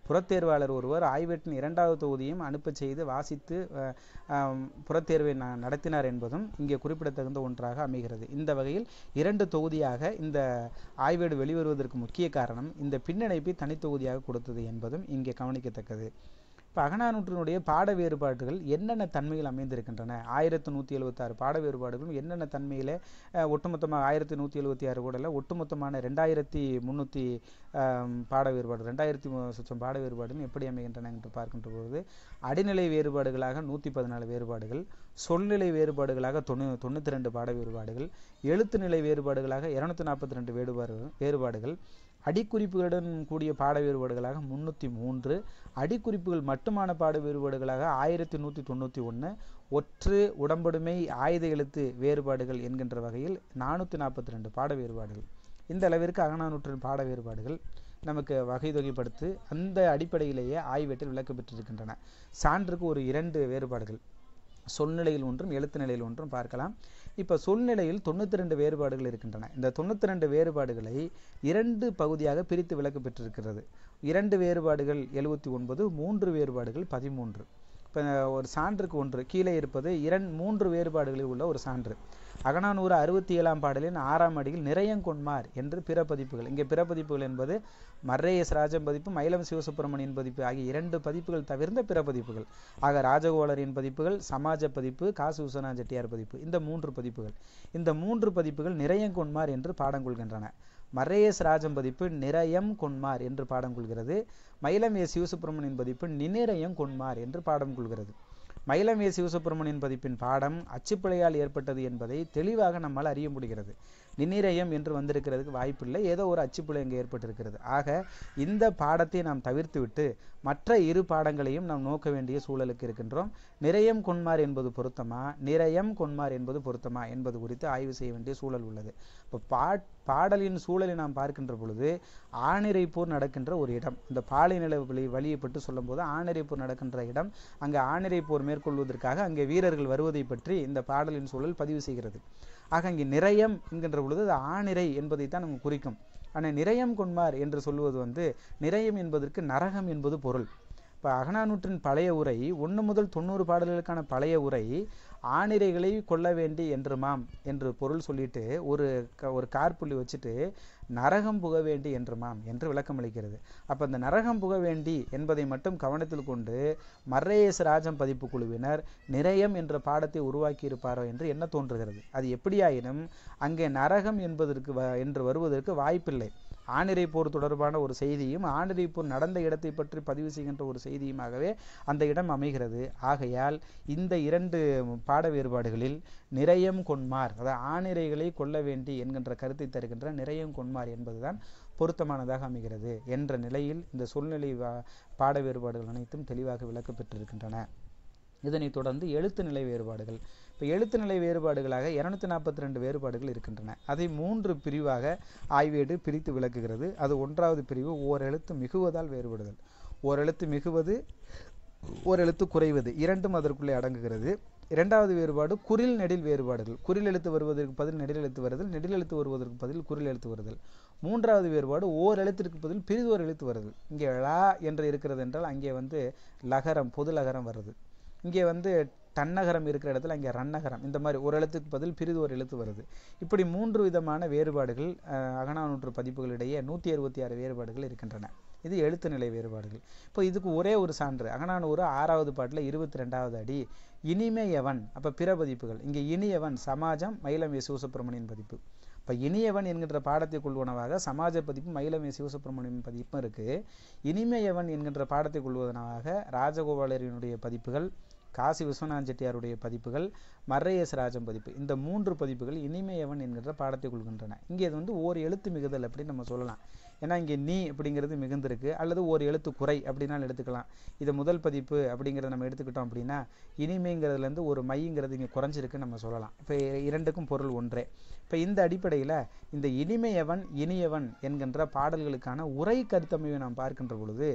புறத்தேர்வாளர் ஒருவர் ஆய்வேட்டின் இரண்டாவது தொகுதியும் அனுப்பச் செய்து வாசித்து புறத்தேர்வை நடத்தினார் என்பதும் இங்கே குறிப்பிடத்தகுந்த ஒன்றாக அமைகிறது இந்த வகையில் இரண்டு தொகுதியாக இந்த ஆய்வேடு வெளிவருவதற்கு முக்கிய காரணம் இந்த பின்னணைப்பை தனித்தொகுதியாக கொடுத்தது என்பதும் இங்கே கவனிக்கத்தக்கது இப்போ பாட வேறுபாடுகள் என்னென்ன தன்மையில் அமைந்திருக்கின்றன ஆயிரத்து நூற்றி எழுபத்தாறு பாட வேறுபாடுகளும் என்னென்ன தன்மையில் ஒட்டுமொத்தமாக ஆயிரத்தி நூற்றி எழுபத்தி ஆறு கூடல ஒட்டுமொத்தமான ரெண்டாயிரத்தி முந்நூற்றி பாட வேறுபாடு ரெண்டாயிரத்தி சுத்தம் பாட வேறுபாடுகள் எப்படி அமைகின்றன என்று பார்க்கின்ற பொழுது அடிநிலை வேறுபாடுகளாக நூற்றி பதினாலு வேறுபாடுகள் சொல்நிலை வேறுபாடுகளாக தொண்ணூ தொண்ணூற்றி ரெண்டு பாட வேறுபாடுகள் எழுத்து நிலை வேறுபாடுகளாக இரநூத்தி நாற்பத்தி ரெண்டு வேறுபாடுகள் வேறுபாடுகள் அடிக்குறிப்புகளுடன் கூடிய பாட வேறுபாடுகளாக முன்னூற்றி மூன்று அடிக்குறிப்புகள் மட்டுமான பாட வேறுபாடுகளாக ஆயிரத்தி நூற்றி தொண்ணூற்றி ஒன்று ஒற்று உடம்படுமை ஆயுத எழுத்து வேறுபாடுகள் என்கின்ற வகையில் நானூற்றி நாற்பத்தி ரெண்டு பாட வேறுபாடுகள் இந்த அளவிற்கு அகநானூற்றின் பாட வேறுபாடுகள் நமக்கு வகை தொகைப்படுத்து அந்த அடிப்படையிலேயே ஆய்வேட்டில் விளக்கம் பெற்றிருக்கின்றன சான்றுக்கு ஒரு இரண்டு வேறுபாடுகள் சொல்நிலையில் ஒன்றும் எழுத்து நிலையில் ஒன்றும் பார்க்கலாம் இப்போ சொல்நிலையில் தொண்ணூற்றி ரெண்டு வேறுபாடுகள் இருக்கின்றன இந்த தொண்ணூற்றி ரெண்டு வேறுபாடுகளை இரண்டு பகுதியாக பிரித்து விளக்கு பெற்றிருக்கிறது இரண்டு வேறுபாடுகள் எழுபத்தி ஒன்பது மூன்று வேறுபாடுகள் பதிமூன்று இப்போ ஒரு சான்றுக்கு ஒன்று கீழே இருப்பது இரண் மூன்று வேறுபாடுகளில் உள்ள ஒரு சான்று அகநானூறு அறுபத்தி ஏழாம் பாடலின் ஆறாம் அடியில் நிறையங்கொன்மார் என்று பிற பதிப்புகள் இங்கே பிற பதிப்புகள் என்பது மர்ரே ராஜம் பதிப்பு மயிலம் சிவசுப்பிரமணியன் பதிப்பு ஆகிய இரண்டு பதிப்புகள் தவிர்ந்த பிற பதிப்புகள் ஆக ராஜகோளரின் பதிப்புகள் சமாஜ பதிப்பு காசு உசனா செட்டியார் பதிப்பு இந்த மூன்று பதிப்புகள் இந்த மூன்று பதிப்புகள் நிறையங்கொன்மார் என்று பாடம் கொள்கின்றன மரேஎஸ் ராஜம் பதிப்பு நிறையம் கொன்மார் என்று பாடம் கொள்கிறது மயிலம் எஸ் சிவசுப்பிரமணியன் பதிப்பு நினிறையம் கொன்மார் என்று பாடம் கொள்கிறது மயிலம் ஏ சிவசுப்பிரமணியன் பதிப்பின் பாடம் அச்சுப்பிழையால் ஏற்பட்டது என்பதை தெளிவாக நம்மால் அறிய முடிகிறது நிர்ணயம் என்று வந்திருக்கிறதுக்கு வாய்ப்பில்லை ஏதோ ஒரு அச்சுப்பிழை இங்கே ஏற்பட்டிருக்கிறது ஆக இந்த பாடத்தை நாம் தவிர்த்துவிட்டு மற்ற இரு பாடங்களையும் நாம் நோக்க வேண்டிய சூழலுக்கு இருக்கின்றோம் நிறையம் கொன்மார் என்பது பொருத்தமா நிறையம் கொன்மார் என்பது பொருத்தமா என்பது குறித்து ஆய்வு செய்ய வேண்டிய சூழல் உள்ளது இப்போ பாட் பாடலின் சூழலை நாம் பார்க்கின்ற பொழுது போர் நடக்கின்ற ஒரு இடம் இந்த நில வழி வழியை பற்றி சொல்லும்போது போர் நடக்கின்ற இடம் அங்கே போர் மேற்கொள்வதற்காக அங்கே வீரர்கள் வருவதை பற்றி இந்த பாடலின் சூழல் பதிவு செய்கிறது ஆக இங்கே நிறையம் என்கின்ற பொழுது அது ஆநிறை என்பதை தான் நமக்கு குறிக்கும் ஆனால் நிறையம் கொன்மார் என்று சொல்லுவது வந்து நிறையம் என்பதற்கு நரகம் என்பது பொருள் இப்போ அகநானூற்றின் பழைய உரை ஒன்று முதல் தொண்ணூறு பாடல்களுக்கான பழைய உரை ஆணிரைகளை கொல்ல வேண்டி என்றுமாம் என்று பொருள் சொல்லிட்டு ஒரு ஒரு கார்புள்ளி வச்சுட்டு நரகம் புக வேண்டி என்றுமாம் என்று விளக்கம் அளிக்கிறது அப்போ அந்த நரகம் புக வேண்டி என்பதை மட்டும் கவனத்தில் கொண்டு மர்ரேயஸ் ராஜம் பதிப்பு குழுவினர் நிறையம் என்ற பாடத்தை உருவாக்கி இருப்பாரோ என்று என்ன தோன்றுகிறது அது எப்படியாயினும் அங்கே நரகம் என்பதற்கு என்று வருவதற்கு வாய்ப்பில்லை ஆனிரை போர் தொடர்பான ஒரு செய்தியும் ஆனிரை போர் நடந்த இடத்தை பற்றி பதிவு செய்கின்ற ஒரு செய்தியுமாகவே அந்த இடம் அமைகிறது ஆகையால் இந்த இரண்டு பாட வேறுபாடுகளில் நிறையம் கொன்மார் அதாவது ஆனிரைகளை கொள்ள வேண்டி என்கின்ற கருத்தை தருகின்ற நிறையம் கொன்மார் என்பதுதான் பொருத்தமானதாக அமைகிறது என்ற நிலையில் இந்த சூழ்நிலை பாட வேறுபாடுகள் அனைத்தும் தெளிவாக விளக்கப்பெற்றிருக்கின்றன இதனைத் தொடர்ந்து எழுத்து நிலை வேறுபாடுகள் இப்போ எழுத்து நிலை வேறுபாடுகளாக இரநூத்தி நாற்பத்தி ரெண்டு வேறுபாடுகள் இருக்கின்றன அதை மூன்று பிரிவாக ஆய்வேடு பிரித்து விளக்குகிறது அது ஒன்றாவது பிரிவு ஓர் எழுத்து மிகுவதால் வேறுபடுதல் ஓர் எழுத்து மிகுவது ஓர் எழுத்து குறைவது இரண்டும் அதற்குள்ளே அடங்குகிறது இரண்டாவது வேறுபாடு குறில் நெடில் வேறுபாடுகள் குரில் எழுத்து வருவதற்கு பதில் நெடில் எழுத்து வருதல் நெடில் எழுத்து வருவதற்கு பதில் குறில் எழுத்து வருதல் மூன்றாவது வேறுபாடு ஓர் எழுத்திற்கு பதில் பிரிதோர் எழுத்து வருதல் இங்கே ழா என்று இருக்கிறது என்றால் அங்கே வந்து லகரம் பொது லகரம் வருது இங்கே வந்து தன்னகரம் இருக்கிற இடத்துல அங்கே ரன்னகரம் இந்த மாதிரி ஒரு எழுத்துக்கு பதில் பிரிது ஒரு எழுத்து வருது இப்படி மூன்று விதமான வேறுபாடுகள் அகநானூற்று பதிப்புகளிடையே நூற்றி அறுபத்தி ஆறு வேறுபாடுகள் இருக்கின்றன இது எழுத்து நிலை வேறுபாடுகள் இப்போ இதுக்கு ஒரே ஒரு சான்று அகநானூறு ஆறாவது பாட்டில் இருபத்தி ரெண்டாவது அடி இனிமையவன் அப்போ பிற பதிப்புகள் இங்கே இனியவன் சமாஜம் மயிலம் சிவசுப்பிரமணியன் பதிப்பு இப்போ இனியவன் என்கின்ற பாடத்தை கொள்வனவாக சமாஜ பதிப்பும் மயிலமே சிவசுப்பிரமணியம் பதிப்பும் இருக்குது இனிமையவன் என்கின்ற பாடத்தைக்குள்வதனாக ராஜகோபாலரினுடைய பதிப்புகள் காசி விஸ்வநாத செட்டியாருடைய பதிப்புகள் மர்ரையஸ் ராஜம் பதிப்பு இந்த மூன்று பதிப்புகள் இனிமையவன் என்கின்ற பாடத்தை கொள்கின்றன இங்கே இது வந்து ஓர் எழுத்து மிகுதல் அப்படின்னு நம்ம சொல்லலாம் ஏன்னா இங்கே நீ அப்படிங்கிறது மிகுந்திருக்கு அல்லது ஒரு எழுத்து குறை அப்படின்னாலும் எடுத்துக்கலாம் இது முதல் பதிப்பு அப்படிங்கிறத நம்ம எடுத்துக்கிட்டோம் அப்படின்னா இனிமைங்கிறதுலேருந்து ஒரு மைங்கிறது இங்கே குறைஞ்சிருக்குன்னு நம்ம சொல்லலாம் இப்போ இரண்டுக்கும் பொருள் ஒன்றே இப்போ இந்த அடிப்படையில் இந்த இனிமையவன் இனியவன் என்கின்ற பாடல்களுக்கான உரை கருத்தமைவை நாம் பார்க்கின்ற பொழுது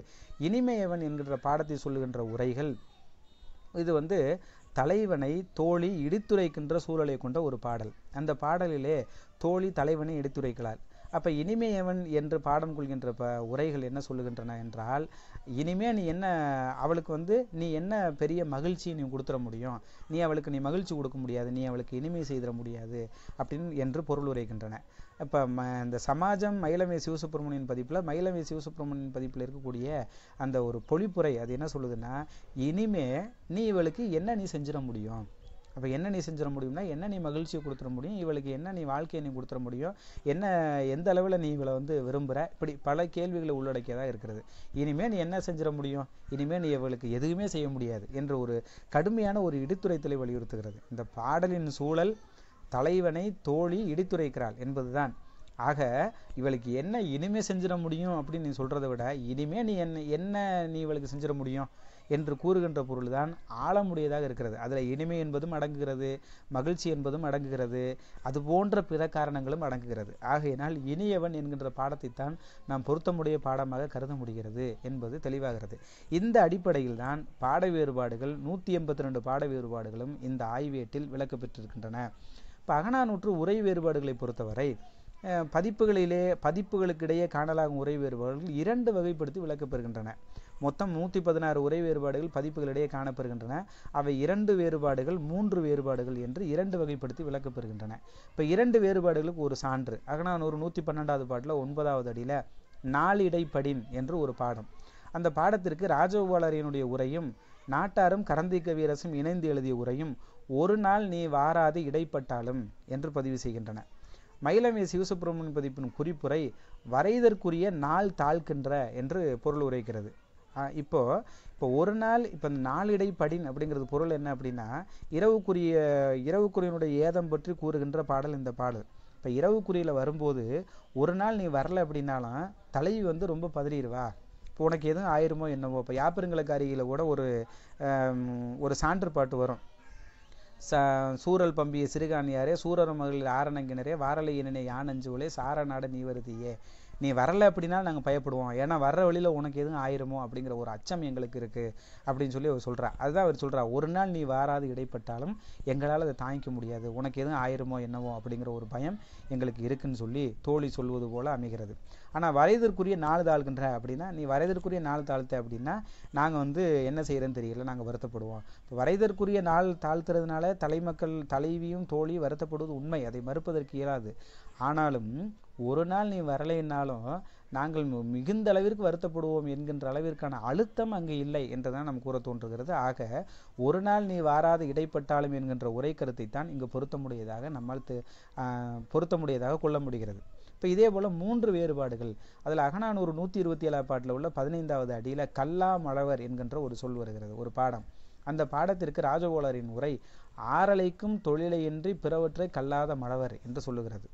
இனிமையவன் என்கின்ற பாடத்தை சொல்லுகின்ற உரைகள் இது வந்து தலைவனை தோழி இடித்துரைக்கின்ற சூழலை கொண்ட ஒரு பாடல் அந்த பாடலிலே தோழி தலைவனை இடித்துரைக்கிறாள் அப்போ இனிமே எவன் என்று பாடம் கொள்கின்ற ப உரைகள் என்ன சொல்லுகின்றன என்றால் இனிமே நீ என்ன அவளுக்கு வந்து நீ என்ன பெரிய மகிழ்ச்சியை நீ கொடுத்துட முடியும் நீ அவளுக்கு நீ மகிழ்ச்சி கொடுக்க முடியாது நீ அவளுக்கு இனிமை செய்திட முடியாது அப்படின்னு என்று பொருள் உரைக்கின்றன இப்போ ம இந்த சமாஜம் மயிலமே சிவசுப்ரமணியன் பதிப்பில் மயிலமே சிவசுப்ரமணியன் பதிப்பில் இருக்கக்கூடிய அந்த ஒரு பொழிப்புரை அது என்ன சொல்லுதுன்னா இனிமே நீ இவளுக்கு என்ன நீ செஞ்சிட முடியும் அப்போ என்ன நீ செஞ்சிட முடியும்னா என்ன நீ மகிழ்ச்சியை கொடுத்துட முடியும் இவளுக்கு என்ன நீ வாழ்க்கையை நீ கொடுத்துட முடியும் என்ன எந்த அளவில் நீ இவளை வந்து விரும்புகிற இப்படி பல கேள்விகளை உள்ளடக்கியதாக இருக்கிறது இனிமேல் நீ என்ன செஞ்சிட முடியும் இனிமேல் நீ இவளுக்கு எதுவுமே செய்ய முடியாது என்ற ஒரு கடுமையான ஒரு இடித்துரைத்தலை வலியுறுத்துகிறது இந்த பாடலின் சூழல் தலைவனை தோழி இடித்துரைக்கிறாள் என்பதுதான் ஆக இவளுக்கு என்ன இனிமே செஞ்சிட முடியும் அப்படின்னு நீ சொல்கிறத விட இனிமே நீ என்ன என்ன நீ இவளுக்கு செஞ்சிட முடியும் என்று கூறுகின்ற பொருள் தான் ஆழமுடையதாக இருக்கிறது அதில் இனிமை என்பதும் அடங்குகிறது மகிழ்ச்சி என்பதும் அடங்குகிறது அது போன்ற பிற காரணங்களும் அடங்குகிறது ஆகையினால் இனியவன் என்கின்ற பாடத்தைத்தான் நாம் பொருத்தமுடைய பாடமாக கருத முடிகிறது என்பது தெளிவாகிறது இந்த அடிப்படையில் தான் பாட வேறுபாடுகள் நூற்றி எண்பத்தி ரெண்டு பாட வேறுபாடுகளும் இந்த ஆய்வேட்டில் விளக்கப்பெற்றிருக்கின்றன நூற்று உரை வேறுபாடுகளை பொறுத்தவரை பதிப்புகளிலே பதிப்புகளுக்கு இடையே காணலாகும் உரை வேறுபாடுகள் இரண்டு வகைப்படுத்தி விளக்கப்பெறுகின்றன மொத்தம் நூற்றி பதினாறு உரை வேறுபாடுகள் பதிப்புகளிடையே காணப்படுகின்றன அவை இரண்டு வேறுபாடுகள் மூன்று வேறுபாடுகள் என்று இரண்டு வகைப்படுத்தி விளக்கப்பெறுகின்றன இப்போ இரண்டு வேறுபாடுகளுக்கு ஒரு சான்று ஒரு நூற்றி பன்னெண்டாவது பாட்டில் ஒன்பதாவது அடியில் நாளிடைப்படின் என்று ஒரு பாடம் அந்த பாடத்திற்கு ராஜகோபாலரியனுடைய உரையும் நாட்டாரும் கரந்தை கவியரசும் இணைந்து எழுதிய உரையும் ஒரு நாள் நீ வாராது இடைப்பட்டாலும் என்று பதிவு செய்கின்றன மயிலமே சிவசுப்பிரமணியன் பதிப்பின் குறிப்புரை வரைதற்குரிய நாள் தாழ்கின்ற என்று பொருள் உரைக்கிறது இப்போ இப்போ ஒரு நாள் இப்போ இந்த நாளிடை படின் அப்படிங்கிறது பொருள் என்ன அப்படின்னா இரவுக்குரிய இரவுக்குரியனுடைய ஏதம் பற்றி கூறுகின்ற பாடல் இந்த பாடல் இப்போ இரவுக்குரியில் வரும்போது ஒரு நாள் நீ வரல அப்படின்னாலும் தலைவி வந்து ரொம்ப பதறிடுவா இப்போ உனக்கு எதுவும் ஆயிருமோ என்னவோ இப்போ யாப்பருங்களுக்கு அருகில் கூட ஒரு ஒரு சான்று பாட்டு வரும் ச சூரல் பம்பிய சிறுகாணியாரே சூரர மகளிர் ஆரணங்கினரே வாரலையினே யானஞ்சூலே சாரநாட நீவருதியே நீ வரலை அப்படின்னா நாங்கள் பயப்படுவோம் ஏன்னா வர்ற வழியில் உனக்கு எதுவும் ஆயிருமோ அப்படிங்கிற ஒரு அச்சம் எங்களுக்கு இருக்குது அப்படின்னு சொல்லி அவர் சொல்கிறார் அதுதான் அவர் சொல்கிறார் ஒரு நாள் நீ வராது இடைப்பட்டாலும் எங்களால் அதை தாங்கிக்க முடியாது உனக்கு எதுவும் ஆயிருமோ என்னவோ அப்படிங்கிற ஒரு பயம் எங்களுக்கு இருக்குன்னு சொல்லி தோழி சொல்வது போல் அமைகிறது ஆனால் வரைதற்குரிய நாலு தாழ்கின்ற அப்படின்னா நீ வரைதற்குரிய நாலு தாழ்த்த அப்படின்னா நாங்கள் வந்து என்ன செய்கிறேன்னு தெரியல நாங்கள் வருத்தப்படுவோம் இப்போ வரைதற்குரிய நாள் தாழ்த்துறதுனால தலைமக்கள் தலைவியும் தோழியும் வருத்தப்படுவது உண்மை அதை மறுப்பதற்கு இயலாது ஆனாலும் ஒரு நாள் நீ வரலைன்னாலும் நாங்கள் மிகுந்த அளவிற்கு வருத்தப்படுவோம் என்கின்ற அளவிற்கான அழுத்தம் அங்கு இல்லை என்றுதான் நம் கூற தோன்றுகிறது ஆக ஒரு நாள் நீ வாராது இடைப்பட்டாலும் என்கின்ற உரை கருத்தை தான் இங்கு பொருத்தமுடையதாக நம்மால் பொருத்தமுடையதாக கொள்ள முடிகிறது இப்போ இதே போல் மூன்று வேறுபாடுகள் அதில் அகநானூறு நூற்றி இருபத்தி ஏழாம் பாட்டில் உள்ள பதினைந்தாவது அடியில் கல்லா மழவர் என்கின்ற ஒரு சொல் வருகிறது ஒரு பாடம் அந்த பாடத்திற்கு ராஜகோளரின் உரை ஆறலைக்கும் தொழிலையின்றி பிறவற்றை கல்லாத மழவர் என்று சொல்லுகிறது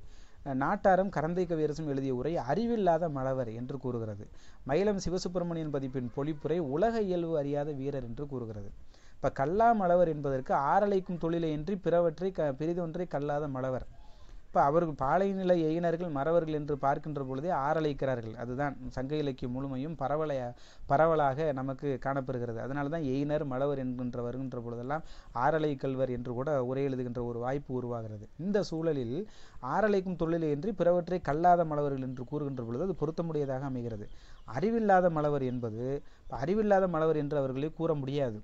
நாட்டாரும் கரந்தை கவியரசும் எழுதிய உரை அறிவில்லாத மலவர் என்று கூறுகிறது மயிலம் சிவசுப்பிரமணியன் பதிப்பின் பொழிப்புரை உலக இயல்பு அறியாத வீரர் என்று கூறுகிறது இப்போ கல்லா மலவர் என்பதற்கு ஆறலைக்கும் தொழிலை இன்றி பிறவற்றை க பிரிதொன்றை கல்லாத மலவர் இப்போ அவர்கள் பாலை நிலை எயினர்கள் மறவர்கள் என்று பார்க்கின்ற பொழுதே ஆரலைக்கிறார்கள் அதுதான் சங்க இலக்கியம் முழுமையும் பரவலைய பரவலாக நமக்கு காணப்படுகிறது அதனால தான் எயினர் மலவர் என்கின்ற வருகின்ற பொழுதெல்லாம் ஆரலை கல்வர் என்று கூட உரை எழுதுகின்ற ஒரு வாய்ப்பு உருவாகிறது இந்த சூழலில் ஆறலைக்கும் தொழிலே இன்றி பிறவற்றை கல்லாத மலவர்கள் என்று கூறுகின்ற பொழுது அது பொருத்தமுடையதாக அமைகிறது அறிவில்லாத மலவர் என்பது அறிவில்லாத மலவர் என்று அவர்களை கூற முடியாது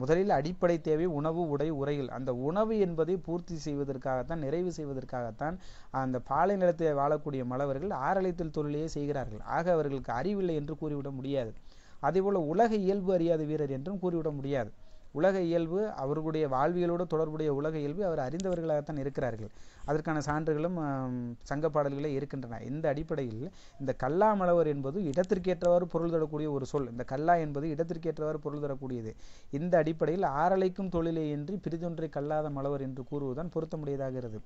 முதலில் அடிப்படை தேவை உணவு உடை உரையில் அந்த உணவு என்பதை பூர்த்தி செய்வதற்காகத்தான் நிறைவு செய்வதற்காகத்தான் அந்த பாலை நிலத்தை வாழக்கூடிய மலவர்கள் ஆரலித்தல் தொழிலையே செய்கிறார்கள் ஆக அவர்களுக்கு அறிவில்லை என்று கூறிவிட முடியாது அதேபோல் உலக இயல்பு அறியாத வீரர் என்றும் கூறிவிட முடியாது உலக இயல்பு அவர்களுடைய வாழ்வியலோடு தொடர்புடைய உலக இயல்பு அவர் அறிந்தவர்களாகத்தான் இருக்கிறார்கள் அதற்கான சான்றுகளும் சங்க பாடல்களே இருக்கின்றன இந்த அடிப்படையில் இந்த கல்லாமலவர் என்பது இடத்திற்கேற்றவாறு பொருள் தரக்கூடிய ஒரு சொல் இந்த கல்லா என்பது இடத்திற்கேற்றவாறு பொருள் தரக்கூடியது இந்த அடிப்படையில் ஆரலைக்கும் தொழிலே இன்றி பிரிதொன்றை கல்லாத மலவர் என்று கூறுவதுதான் பொருத்தமுடையதாகிறது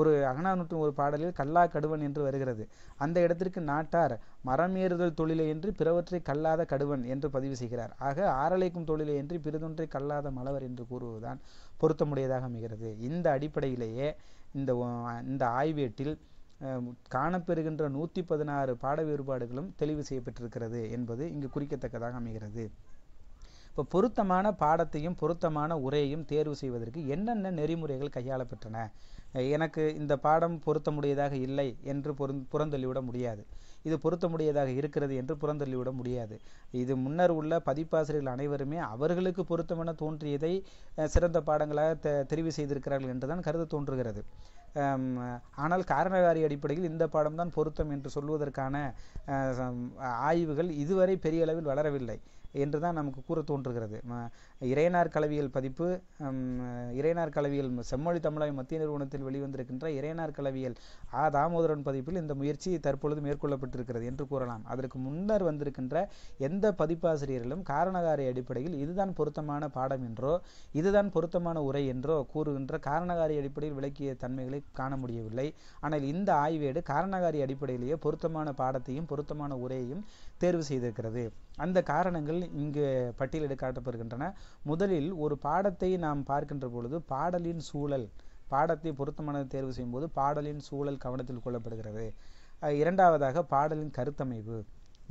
ஒரு அகனானூற்று ஒரு பாடலில் கல்லா கடுவன் என்று வருகிறது அந்த இடத்திற்கு நாட்டார் மரமேறுதல் தொழிலை என்று பிறவற்றை கல்லாத கடுவன் என்று பதிவு செய்கிறார் ஆக ஆரலைக்கும் தொழிலை என்று பிறதொன்றை கல்லாத மலவர் என்று கூறுவதுதான் பொருத்தமுடையதாக அமைகிறது இந்த அடிப்படையிலேயே இந்த இந்த ஆய்வேட்டில் காணப்பெறுகின்ற நூற்றி பதினாறு பாட வேறுபாடுகளும் தெளிவு செய்யப்பட்டிருக்கிறது என்பது இங்கு குறிக்கத்தக்கதாக அமைகிறது இப்போ பொருத்தமான பாடத்தையும் பொருத்தமான உரையையும் தேர்வு செய்வதற்கு என்னென்ன நெறிமுறைகள் கையாளப்பட்டன எனக்கு இந்த பாடம் பொருத்தமுடையதாக இல்லை என்று பொருந் புறந்தள்ளிவிட முடியாது இது பொருத்தமுடையதாக இருக்கிறது என்று புறந்தள்ளிவிட முடியாது இது முன்னர் உள்ள பதிப்பாசிரியர்கள் அனைவருமே அவர்களுக்கு பொருத்தமென தோன்றியதை சிறந்த பாடங்களாக த தெரிவு செய்திருக்கிறார்கள் என்றுதான் கருத தோன்றுகிறது ஆனால் காரணகாரி அடிப்படையில் இந்த பாடம்தான் பொருத்தம் என்று சொல்வதற்கான ஆய்வுகள் இதுவரை பெரிய அளவில் வளரவில்லை என்று தான் நமக்கு கூற தோன்றுகிறது இறையனார் கலவியல் பதிப்பு இறையனார் கலவியல் செம்மொழி தமிழாய் மத்திய நிறுவனத்தில் வெளிவந்திருக்கின்ற இறையனார் கலவியல் ஆ தாமோதரன் பதிப்பில் இந்த முயற்சி தற்பொழுது மேற்கொள்ளப்பட்டிருக்கிறது என்று கூறலாம் அதற்கு முன்னர் வந்திருக்கின்ற எந்த பதிப்பாசிரியர்களும் காரணகாரி அடிப்படையில் இதுதான் பொருத்தமான பாடம் என்றோ இதுதான் பொருத்தமான உரை என்றோ கூறுகின்ற காரணகாரி அடிப்படையில் விளக்கிய தன்மைகளை காண முடியவில்லை ஆனால் இந்த ஆய்வேடு காரணகாரி அடிப்படையிலேயே பொருத்தமான பாடத்தையும் பொருத்தமான உரையையும் தேர்வு செய்திருக்கிறது அந்த காரணங்கள் இங்கு பட்டியலிட காட்டப்படுகின்றன முதலில் ஒரு பாடத்தை நாம் பார்க்கின்ற பொழுது பாடலின் சூழல் பாடத்தை பொருத்தமானது தேர்வு செய்யும் போது பாடலின் சூழல் கவனத்தில் கொள்ளப்படுகிறது இரண்டாவதாக பாடலின் கருத்தமைவு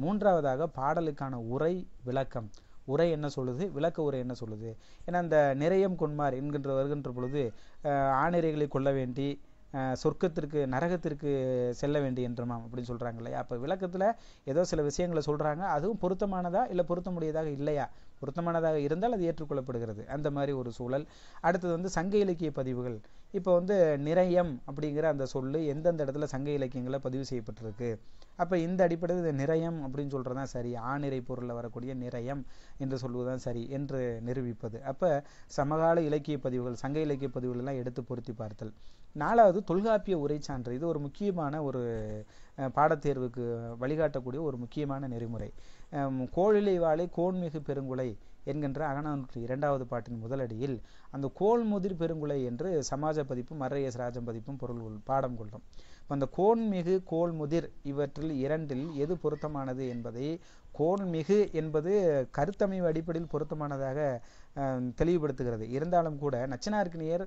மூன்றாவதாக பாடலுக்கான உரை விளக்கம் உரை என்ன சொல்லுது விளக்க உரை என்ன சொல்லுது ஏன்னா அந்த நிறையம் கொன்மார் என்கின்ற வருகின்ற பொழுது ஆணிரைகளை கொள்ள வேண்டி சொர்க்கத்திற்கு நரகத்திற்கு செல்ல என்றமாம் அப்படின்னு சொல்கிறாங்க இல்லையா அப்போ விளக்கத்தில் ஏதோ சில விஷயங்களை சொல்கிறாங்க அதுவும் பொருத்தமானதா இல்லை பொருத்தமுடையதாக இல்லையா பொருத்தமானதாக இருந்தால் அது ஏற்றுக்கொள்ளப்படுகிறது அந்த மாதிரி ஒரு சூழல் அடுத்தது வந்து சங்க இலக்கிய பதிவுகள் இப்போ வந்து நிறையம் அப்படிங்கிற அந்த சொல்லு எந்தெந்த இடத்துல சங்க இலக்கியங்களை பதிவு செய்யப்பட்டிருக்கு அப்போ இந்த அடிப்படையில் இது நிறையம் அப்படின்னு சொல்கிறது தான் சரி ஆநிறை பொருளில் வரக்கூடிய நிறையம் என்று சொல்வது தான் சரி என்று நிரூபிப்பது அப்போ சமகால இலக்கிய பதிவுகள் சங்க இலக்கிய பதிவுகள்லாம் எடுத்து பொருத்தி பார்த்தல் நாலாவது தொல்காப்பிய உரை சான்று இது ஒரு முக்கியமான ஒரு பாடத்தேர்வுக்கு வழிகாட்டக்கூடிய ஒரு முக்கியமான நெறிமுறை கோழிலை வாழை கோன்மிகு பெருங்குலை என்கின்ற அகநானூற்றி இரண்டாவது பாட்டின் முதலடியில் அந்த முதிர் பெருங்குலை என்று சமாஜ பதிப்பும் மர்ரையஸ் ராஜம் பதிப்பும் பொருள் பாடம் கொள்ளும் அந்த கோன்மிகு கோல்முதிர் இவற்றில் இரண்டில் எது பொருத்தமானது என்பதை கோன்மிகு என்பது கருத்தமைவு அடிப்படையில் பொருத்தமானதாக தெளிவுபடுத்துகிறது இருந்தாலும் கூட நச்சினார்க்கினியர்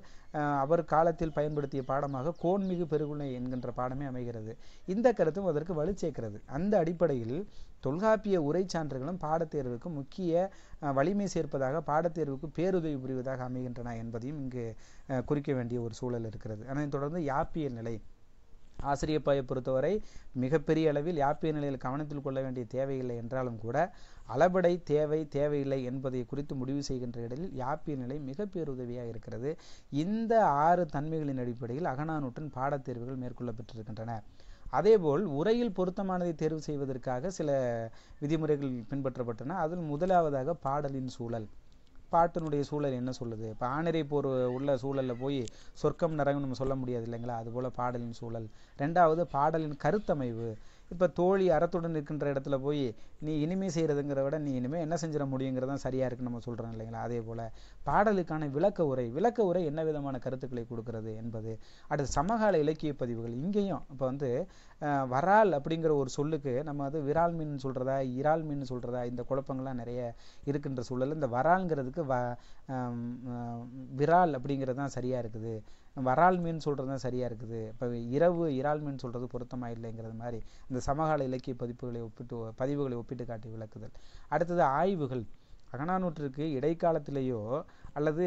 அவர் காலத்தில் பயன்படுத்திய பாடமாக கோன்மிகு பெருகுணை என்கின்ற பாடமே அமைகிறது இந்த கருத்தும் அதற்கு வலு சேர்க்கிறது அந்த அடிப்படையில் தொல்காப்பிய உரை சான்றுகளும் பாடத்தேர்வுக்கு முக்கிய வலிமை சேர்ப்பதாக பாடத்தேர்வுக்கு பேருதவி புரிவதாக அமைகின்றன என்பதையும் இங்கு குறிக்க வேண்டிய ஒரு சூழல் இருக்கிறது அதனைத் தொடர்ந்து யாப்பிய நிலை பாயை பொறுத்தவரை மிகப்பெரிய அளவில் யாப்பிய நிலையில் கவனத்தில் கொள்ள வேண்டிய தேவையில்லை என்றாலும் கூட அளபடை தேவை தேவையில்லை என்பதை குறித்து முடிவு செய்கின்ற இடத்தில் யாப்பிய நிலை மிக பேருதவியாக இருக்கிறது இந்த ஆறு தன்மைகளின் அடிப்படையில் அகநானூற்றின் பாடத்தேர்வுகள் மேற்கொள்ளப்பட்டிருக்கின்றன அதேபோல் உரையில் பொருத்தமானதை தேர்வு செய்வதற்காக சில விதிமுறைகள் பின்பற்றப்பட்டன அதில் முதலாவதாக பாடலின் சூழல் பாட்டினுடைய சூழல் என்ன சொல்லுது இப்போ ஆணரை போர் உள்ள சூழலில் போய் சொர்க்கம் நரகம் நம்ம சொல்ல முடியாது இல்லைங்களா அதுபோல் பாடலின் சூழல் ரெண்டாவது பாடலின் கருத்தமைவு இப்போ தோழி அறத்துடன் இருக்கின்ற இடத்துல போய் நீ இனிமே செய்கிறதுங்கிற விட நீ இனிமேல் என்ன செஞ்சிட முடியுங்கிறதான் சரியாக இருக்குன்னு நம்ம சொல்கிறோம் இல்லைங்களா அதே போல் பாடலுக்கான விளக்க உரை விளக்க உரை என்ன விதமான கருத்துக்களை கொடுக்கறது என்பது அடுத்து சமகால இலக்கிய பதிவுகள் இங்கேயும் இப்போ வந்து வரால் அப்படிங்கிற ஒரு சொல்லுக்கு நம்ம அது விரால் மீன் சொல்கிறதா இறால் மீன் சொல்கிறதா இந்த குழப்பங்கள்லாம் நிறைய இருக்கின்ற சூழல் இந்த வரால்ங்கிறதுக்கு வ விரால் அப்படிங்கிறது தான் சரியாக இருக்குது வரால் மீன் சொல்கிறது தான் சரியாக இருக்குது இப்போ இரவு இறால் மீன் சொல்கிறது பொருத்தமாக இல்லைங்கிறது மாதிரி இந்த சமகால இலக்கிய பதிப்புகளை ஒப்பிட்டு பதிவுகளை ஒப்பிட்டு காட்டி விளக்குதல் அடுத்தது ஆய்வுகள் அகநானூற்றுக்கு இடைக்காலத்திலேயோ அல்லது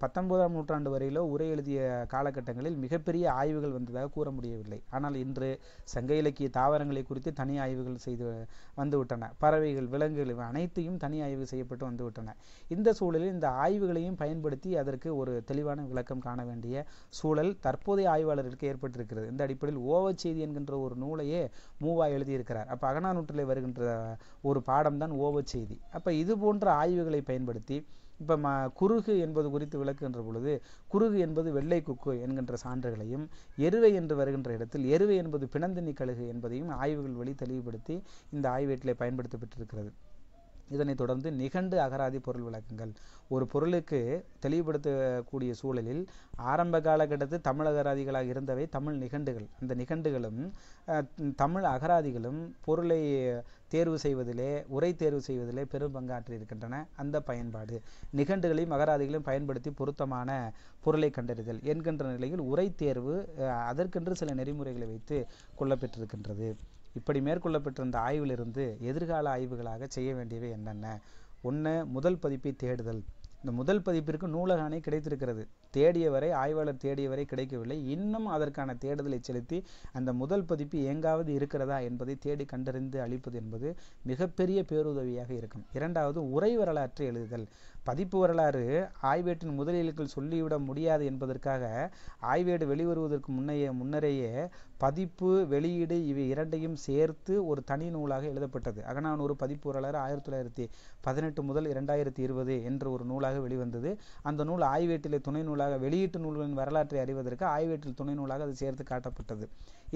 பத்தொன்பதாம் நூற்றாண்டு வரையிலோ உரை எழுதிய காலகட்டங்களில் மிகப்பெரிய ஆய்வுகள் வந்ததாக கூற முடியவில்லை ஆனால் இன்று சங்க இலக்கிய தாவரங்களை குறித்து தனி ஆய்வுகள் செய்து வந்துவிட்டன பறவைகள் விலங்குகள் அனைத்தையும் தனி ஆய்வு செய்யப்பட்டு வந்துவிட்டன இந்த சூழலில் இந்த ஆய்வுகளையும் பயன்படுத்தி அதற்கு ஒரு தெளிவான விளக்கம் காண வேண்டிய சூழல் தற்போதைய ஆய்வாளர்களுக்கு ஏற்பட்டிருக்கிறது இந்த அடிப்படையில் ஓவச்செய்தி என்கின்ற ஒரு நூலையே மூவா எழுதியிருக்கிறார் அப்போ அகனா நூற்றிலே வருகின்ற ஒரு பாடம் தான் ஓவச்செய்தி அப்போ இது போன்ற ஆய்வுகளை பயன்படுத்தி இப்போ ம குறுகு என்பது குறித்து விளக்குகின்ற பொழுது குறுகு என்பது வெள்ளை குக்கு என்கின்ற சான்றுகளையும் எருவை என்று வருகின்ற இடத்தில் எருவை என்பது பிணந்தினி கழுகு என்பதையும் ஆய்வுகள் வழி தெளிவுபடுத்தி இந்த ஆய்வேட்டிலே பயன்படுத்தப்பட்டிருக்கிறது இதனைத் தொடர்ந்து நிகண்டு அகராதி பொருள் விளக்கங்கள் ஒரு பொருளுக்கு தெளிவுபடுத்தக்கூடிய சூழலில் ஆரம்ப காலகட்டத்தில் தமிழ் அகராதிகளாக இருந்தவை தமிழ் நிகண்டுகள் அந்த நிகண்டுகளும் தமிழ் அகராதிகளும் பொருளை தேர்வு செய்வதிலே உரை தேர்வு செய்வதிலே பெரும் பங்காற்றி இருக்கின்றன அந்த பயன்பாடு நிகண்டுகளையும் அகராதிகளையும் பயன்படுத்தி பொருத்தமான பொருளை கண்டறிதல் என்கின்ற நிலையில் உரை தேர்வு அதற்கென்று சில நெறிமுறைகளை வைத்து கொள்ளப்பெற்றிருக்கின்றது இப்படி மேற்கொள்ளப்பட்டிருந்த ஆய்விலிருந்து எதிர்கால ஆய்வுகளாக செய்ய வேண்டியவை என்னென்ன ஒன்று முதல் பதிப்பை தேடுதல் இந்த முதல் பதிப்பிற்கு நூலக அணை கிடைத்திருக்கிறது தேடியவரை ஆய்வாளர் தேடியவரை கிடைக்கவில்லை இன்னும் அதற்கான தேடுதலை செலுத்தி அந்த முதல் பதிப்பு எங்காவது இருக்கிறதா என்பதை தேடி கண்டறிந்து அளிப்பது என்பது மிகப்பெரிய பேருதவியாக இருக்கும் இரண்டாவது உரை வரலாற்றை எழுதுதல் பதிப்பு வரலாறு ஆய்வேட்டின் முதலீடுகள் சொல்லிவிட முடியாது என்பதற்காக ஆய்வேடு வெளிவருவதற்கு முன்னையே முன்னரேயே பதிப்பு வெளியீடு இவை இரண்டையும் சேர்த்து ஒரு தனி நூலாக எழுதப்பட்டது அகநானூறு பதிப்பு வரலாறு ஆயிரத்தி தொள்ளாயிரத்தி பதினெட்டு முதல் இரண்டாயிரத்தி இருபது என்ற ஒரு நூலாக வெளிவந்தது அந்த நூல் ஆய்வேட்டிலே துணை நூலாக வெளியீட்டு நூல்களின் வரலாற்றை அறிவதற்கு ஆய்வேட்டில் துணை நூலாக அது சேர்த்து காட்டப்பட்டது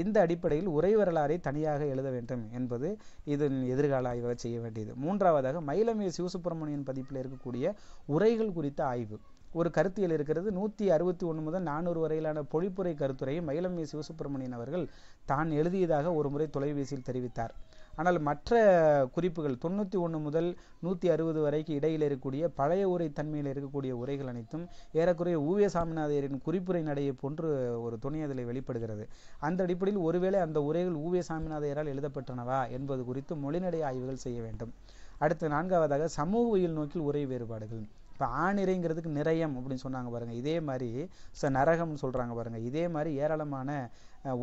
இந்த அடிப்படையில் உரை வரலாறை தனியாக எழுத வேண்டும் என்பது இதன் எதிர்கால ஆய்வாக செய்ய வேண்டியது மூன்றாவதாக மயிலமே சிவசுப்பிரமணியன் பதிப்பில் இருக்கக்கூடிய உரைகள் குறித்த ஆய்வு ஒரு கருத்தியல் இருக்கிறது நூற்றி அறுபத்தி ஒன்று முதல் நானூறு வரையிலான பொழிப்புரை கருத்துரையை மயிலம்மை சிவசுப்பிரமணியன் அவர்கள் தான் எழுதியதாக ஒரு முறை தொலைபேசியில் தெரிவித்தார் ஆனால் மற்ற குறிப்புகள் தொண்ணூற்றி ஒன்று முதல் நூற்றி அறுபது வரைக்கும் இடையில் இருக்கக்கூடிய பழைய உரை தன்மையில் இருக்கக்கூடிய உரைகள் அனைத்தும் ஏறக்குறைய ஊவிய சாமிநாதையரின் குறிப்புரை நடையை போன்று ஒரு துணை அதில் வெளிப்படுகிறது அந்த அடிப்படையில் ஒருவேளை அந்த உரைகள் ஊவிய சாமிநாதையரால் எழுதப்பட்டனவா என்பது குறித்து மொழிநடை ஆய்வுகள் செய்ய வேண்டும் அடுத்து நான்காவதாக சமூக உயிர் நோக்கில் உரை வேறுபாடுகள் இப்போ ஆணிறைங்கிறதுக்கு நிறையம் அப்படின்னு சொன்னாங்க பாருங்கள் இதே மாதிரி ச நரகம்னு சொல்கிறாங்க பாருங்கள் இதே மாதிரி ஏராளமான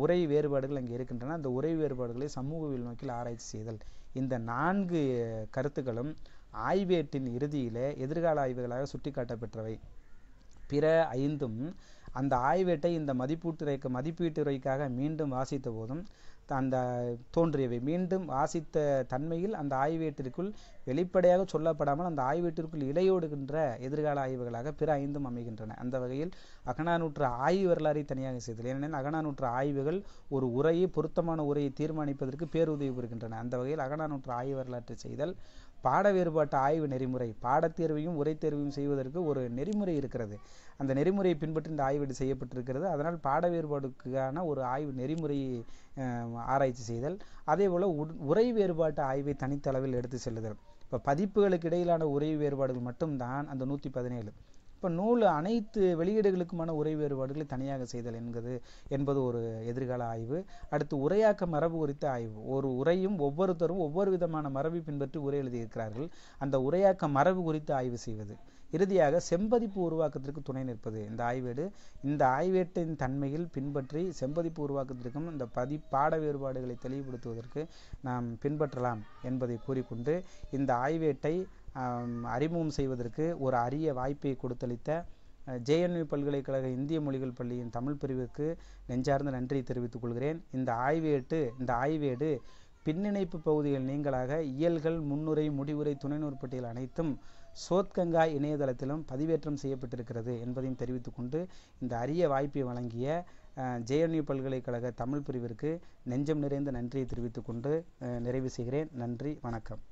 உரை வேறுபாடுகள் அங்கே இருக்கின்றன அந்த உரை வேறுபாடுகளை சமூகவியல் நோக்கில் ஆராய்ச்சி செய்தல் இந்த நான்கு கருத்துக்களும் ஆய்வேட்டின் இறுதியில் எதிர்கால ஆய்வுகளாக சுட்டிக்காட்டப்பெற்றவை பிற ஐந்தும் அந்த ஆய்வேட்டை இந்த மதிப்பூட்டுரைக்கு மதிப்பீட்டுரைக்காக மீண்டும் வாசித்த போதும் அந்த தோன்றியவை மீண்டும் வாசித்த தன்மையில் அந்த ஆய்வீட்டிற்குள் வெளிப்படையாக சொல்லப்படாமல் அந்த ஆய்வீட்டிற்குள் இடையோடுகின்ற எதிர்கால ஆய்வுகளாக பிற ஐந்தும் அமைகின்றன அந்த வகையில் அகனானூற்று ஆய்வு வரலாறை தனியாக செய்தது ஏனெனில் அகனானூற்று ஆய்வுகள் ஒரு உரையை பொருத்தமான உரையை தீர்மானிப்பதற்கு பேருதவி புரிகின்றன அந்த வகையில் அகனானூற்று ஆய்வு வரலாற்றை செய்தல் பாட வேறுபாட்டு ஆய்வு நெறிமுறை பாடத்தேர்வையும் உரை தேர்வையும் செய்வதற்கு ஒரு நெறிமுறை இருக்கிறது அந்த நெறிமுறையை பின்பற்றி இந்த ஆய்வீடு செய்யப்பட்டிருக்கிறது அதனால் பாட வேறுபாடுக்கான ஒரு ஆய்வு நெறிமுறையை ஆராய்ச்சி செய்தல் அதே போல் உரை வேறுபாட்டு ஆய்வை தனித்தளவில் எடுத்து செல்லுதல் இப்போ பதிப்புகளுக்கு இடையிலான உரை வேறுபாடுகள் மட்டும்தான் அந்த நூற்றி பதினேழு இப்போ நூல் அனைத்து வெளியீடுகளுக்குமான உரை வேறுபாடுகளை தனியாக செய்தல் என்கிறது என்பது ஒரு எதிர்கால ஆய்வு அடுத்து உரையாக்க மரபு குறித்த ஆய்வு ஒரு உரையும் ஒவ்வொருத்தரும் ஒவ்வொரு விதமான மரபை பின்பற்றி உரை எழுதியிருக்கிறார்கள் அந்த உரையாக்க மரபு குறித்து ஆய்வு செய்வது இறுதியாக செம்பதிப்பு உருவாக்கத்திற்கு துணை நிற்பது இந்த ஆய்வேடு இந்த ஆய்வேட்டின் தன்மையில் பின்பற்றி செம்பதிப்பு உருவாக்கத்திற்கும் இந்த பதி பாட வேறுபாடுகளை தெளிவுபடுத்துவதற்கு நாம் பின்பற்றலாம் என்பதை கூறிக்கொண்டு இந்த ஆய்வேட்டை அறிமுகம் செய்வதற்கு ஒரு அரிய வாய்ப்பை கொடுத்தளித்த ஜேஎன்வி பல்கலைக்கழக இந்திய மொழிகள் பள்ளியின் தமிழ் பிரிவுக்கு நெஞ்சார்ந்த நன்றியை தெரிவித்துக் கொள்கிறேன் இந்த ஆய்வேட்டு இந்த ஆய்வேடு பின்னிணைப்பு பகுதியில் நீங்களாக இயல்கள் முன்னுரை முடிவுரை துணைநூற்பட்டியல் அனைத்தும் சோத்கங்கா இணையதளத்திலும் பதிவேற்றம் செய்யப்பட்டிருக்கிறது என்பதையும் தெரிவித்துக்கொண்டு இந்த அரிய வாய்ப்பை வழங்கிய ஜேஎன்யூ பல்கலைக்கழக தமிழ் பிரிவிற்கு நெஞ்சம் நிறைந்த நன்றியை தெரிவித்துக்கொண்டு நிறைவு செய்கிறேன் நன்றி வணக்கம்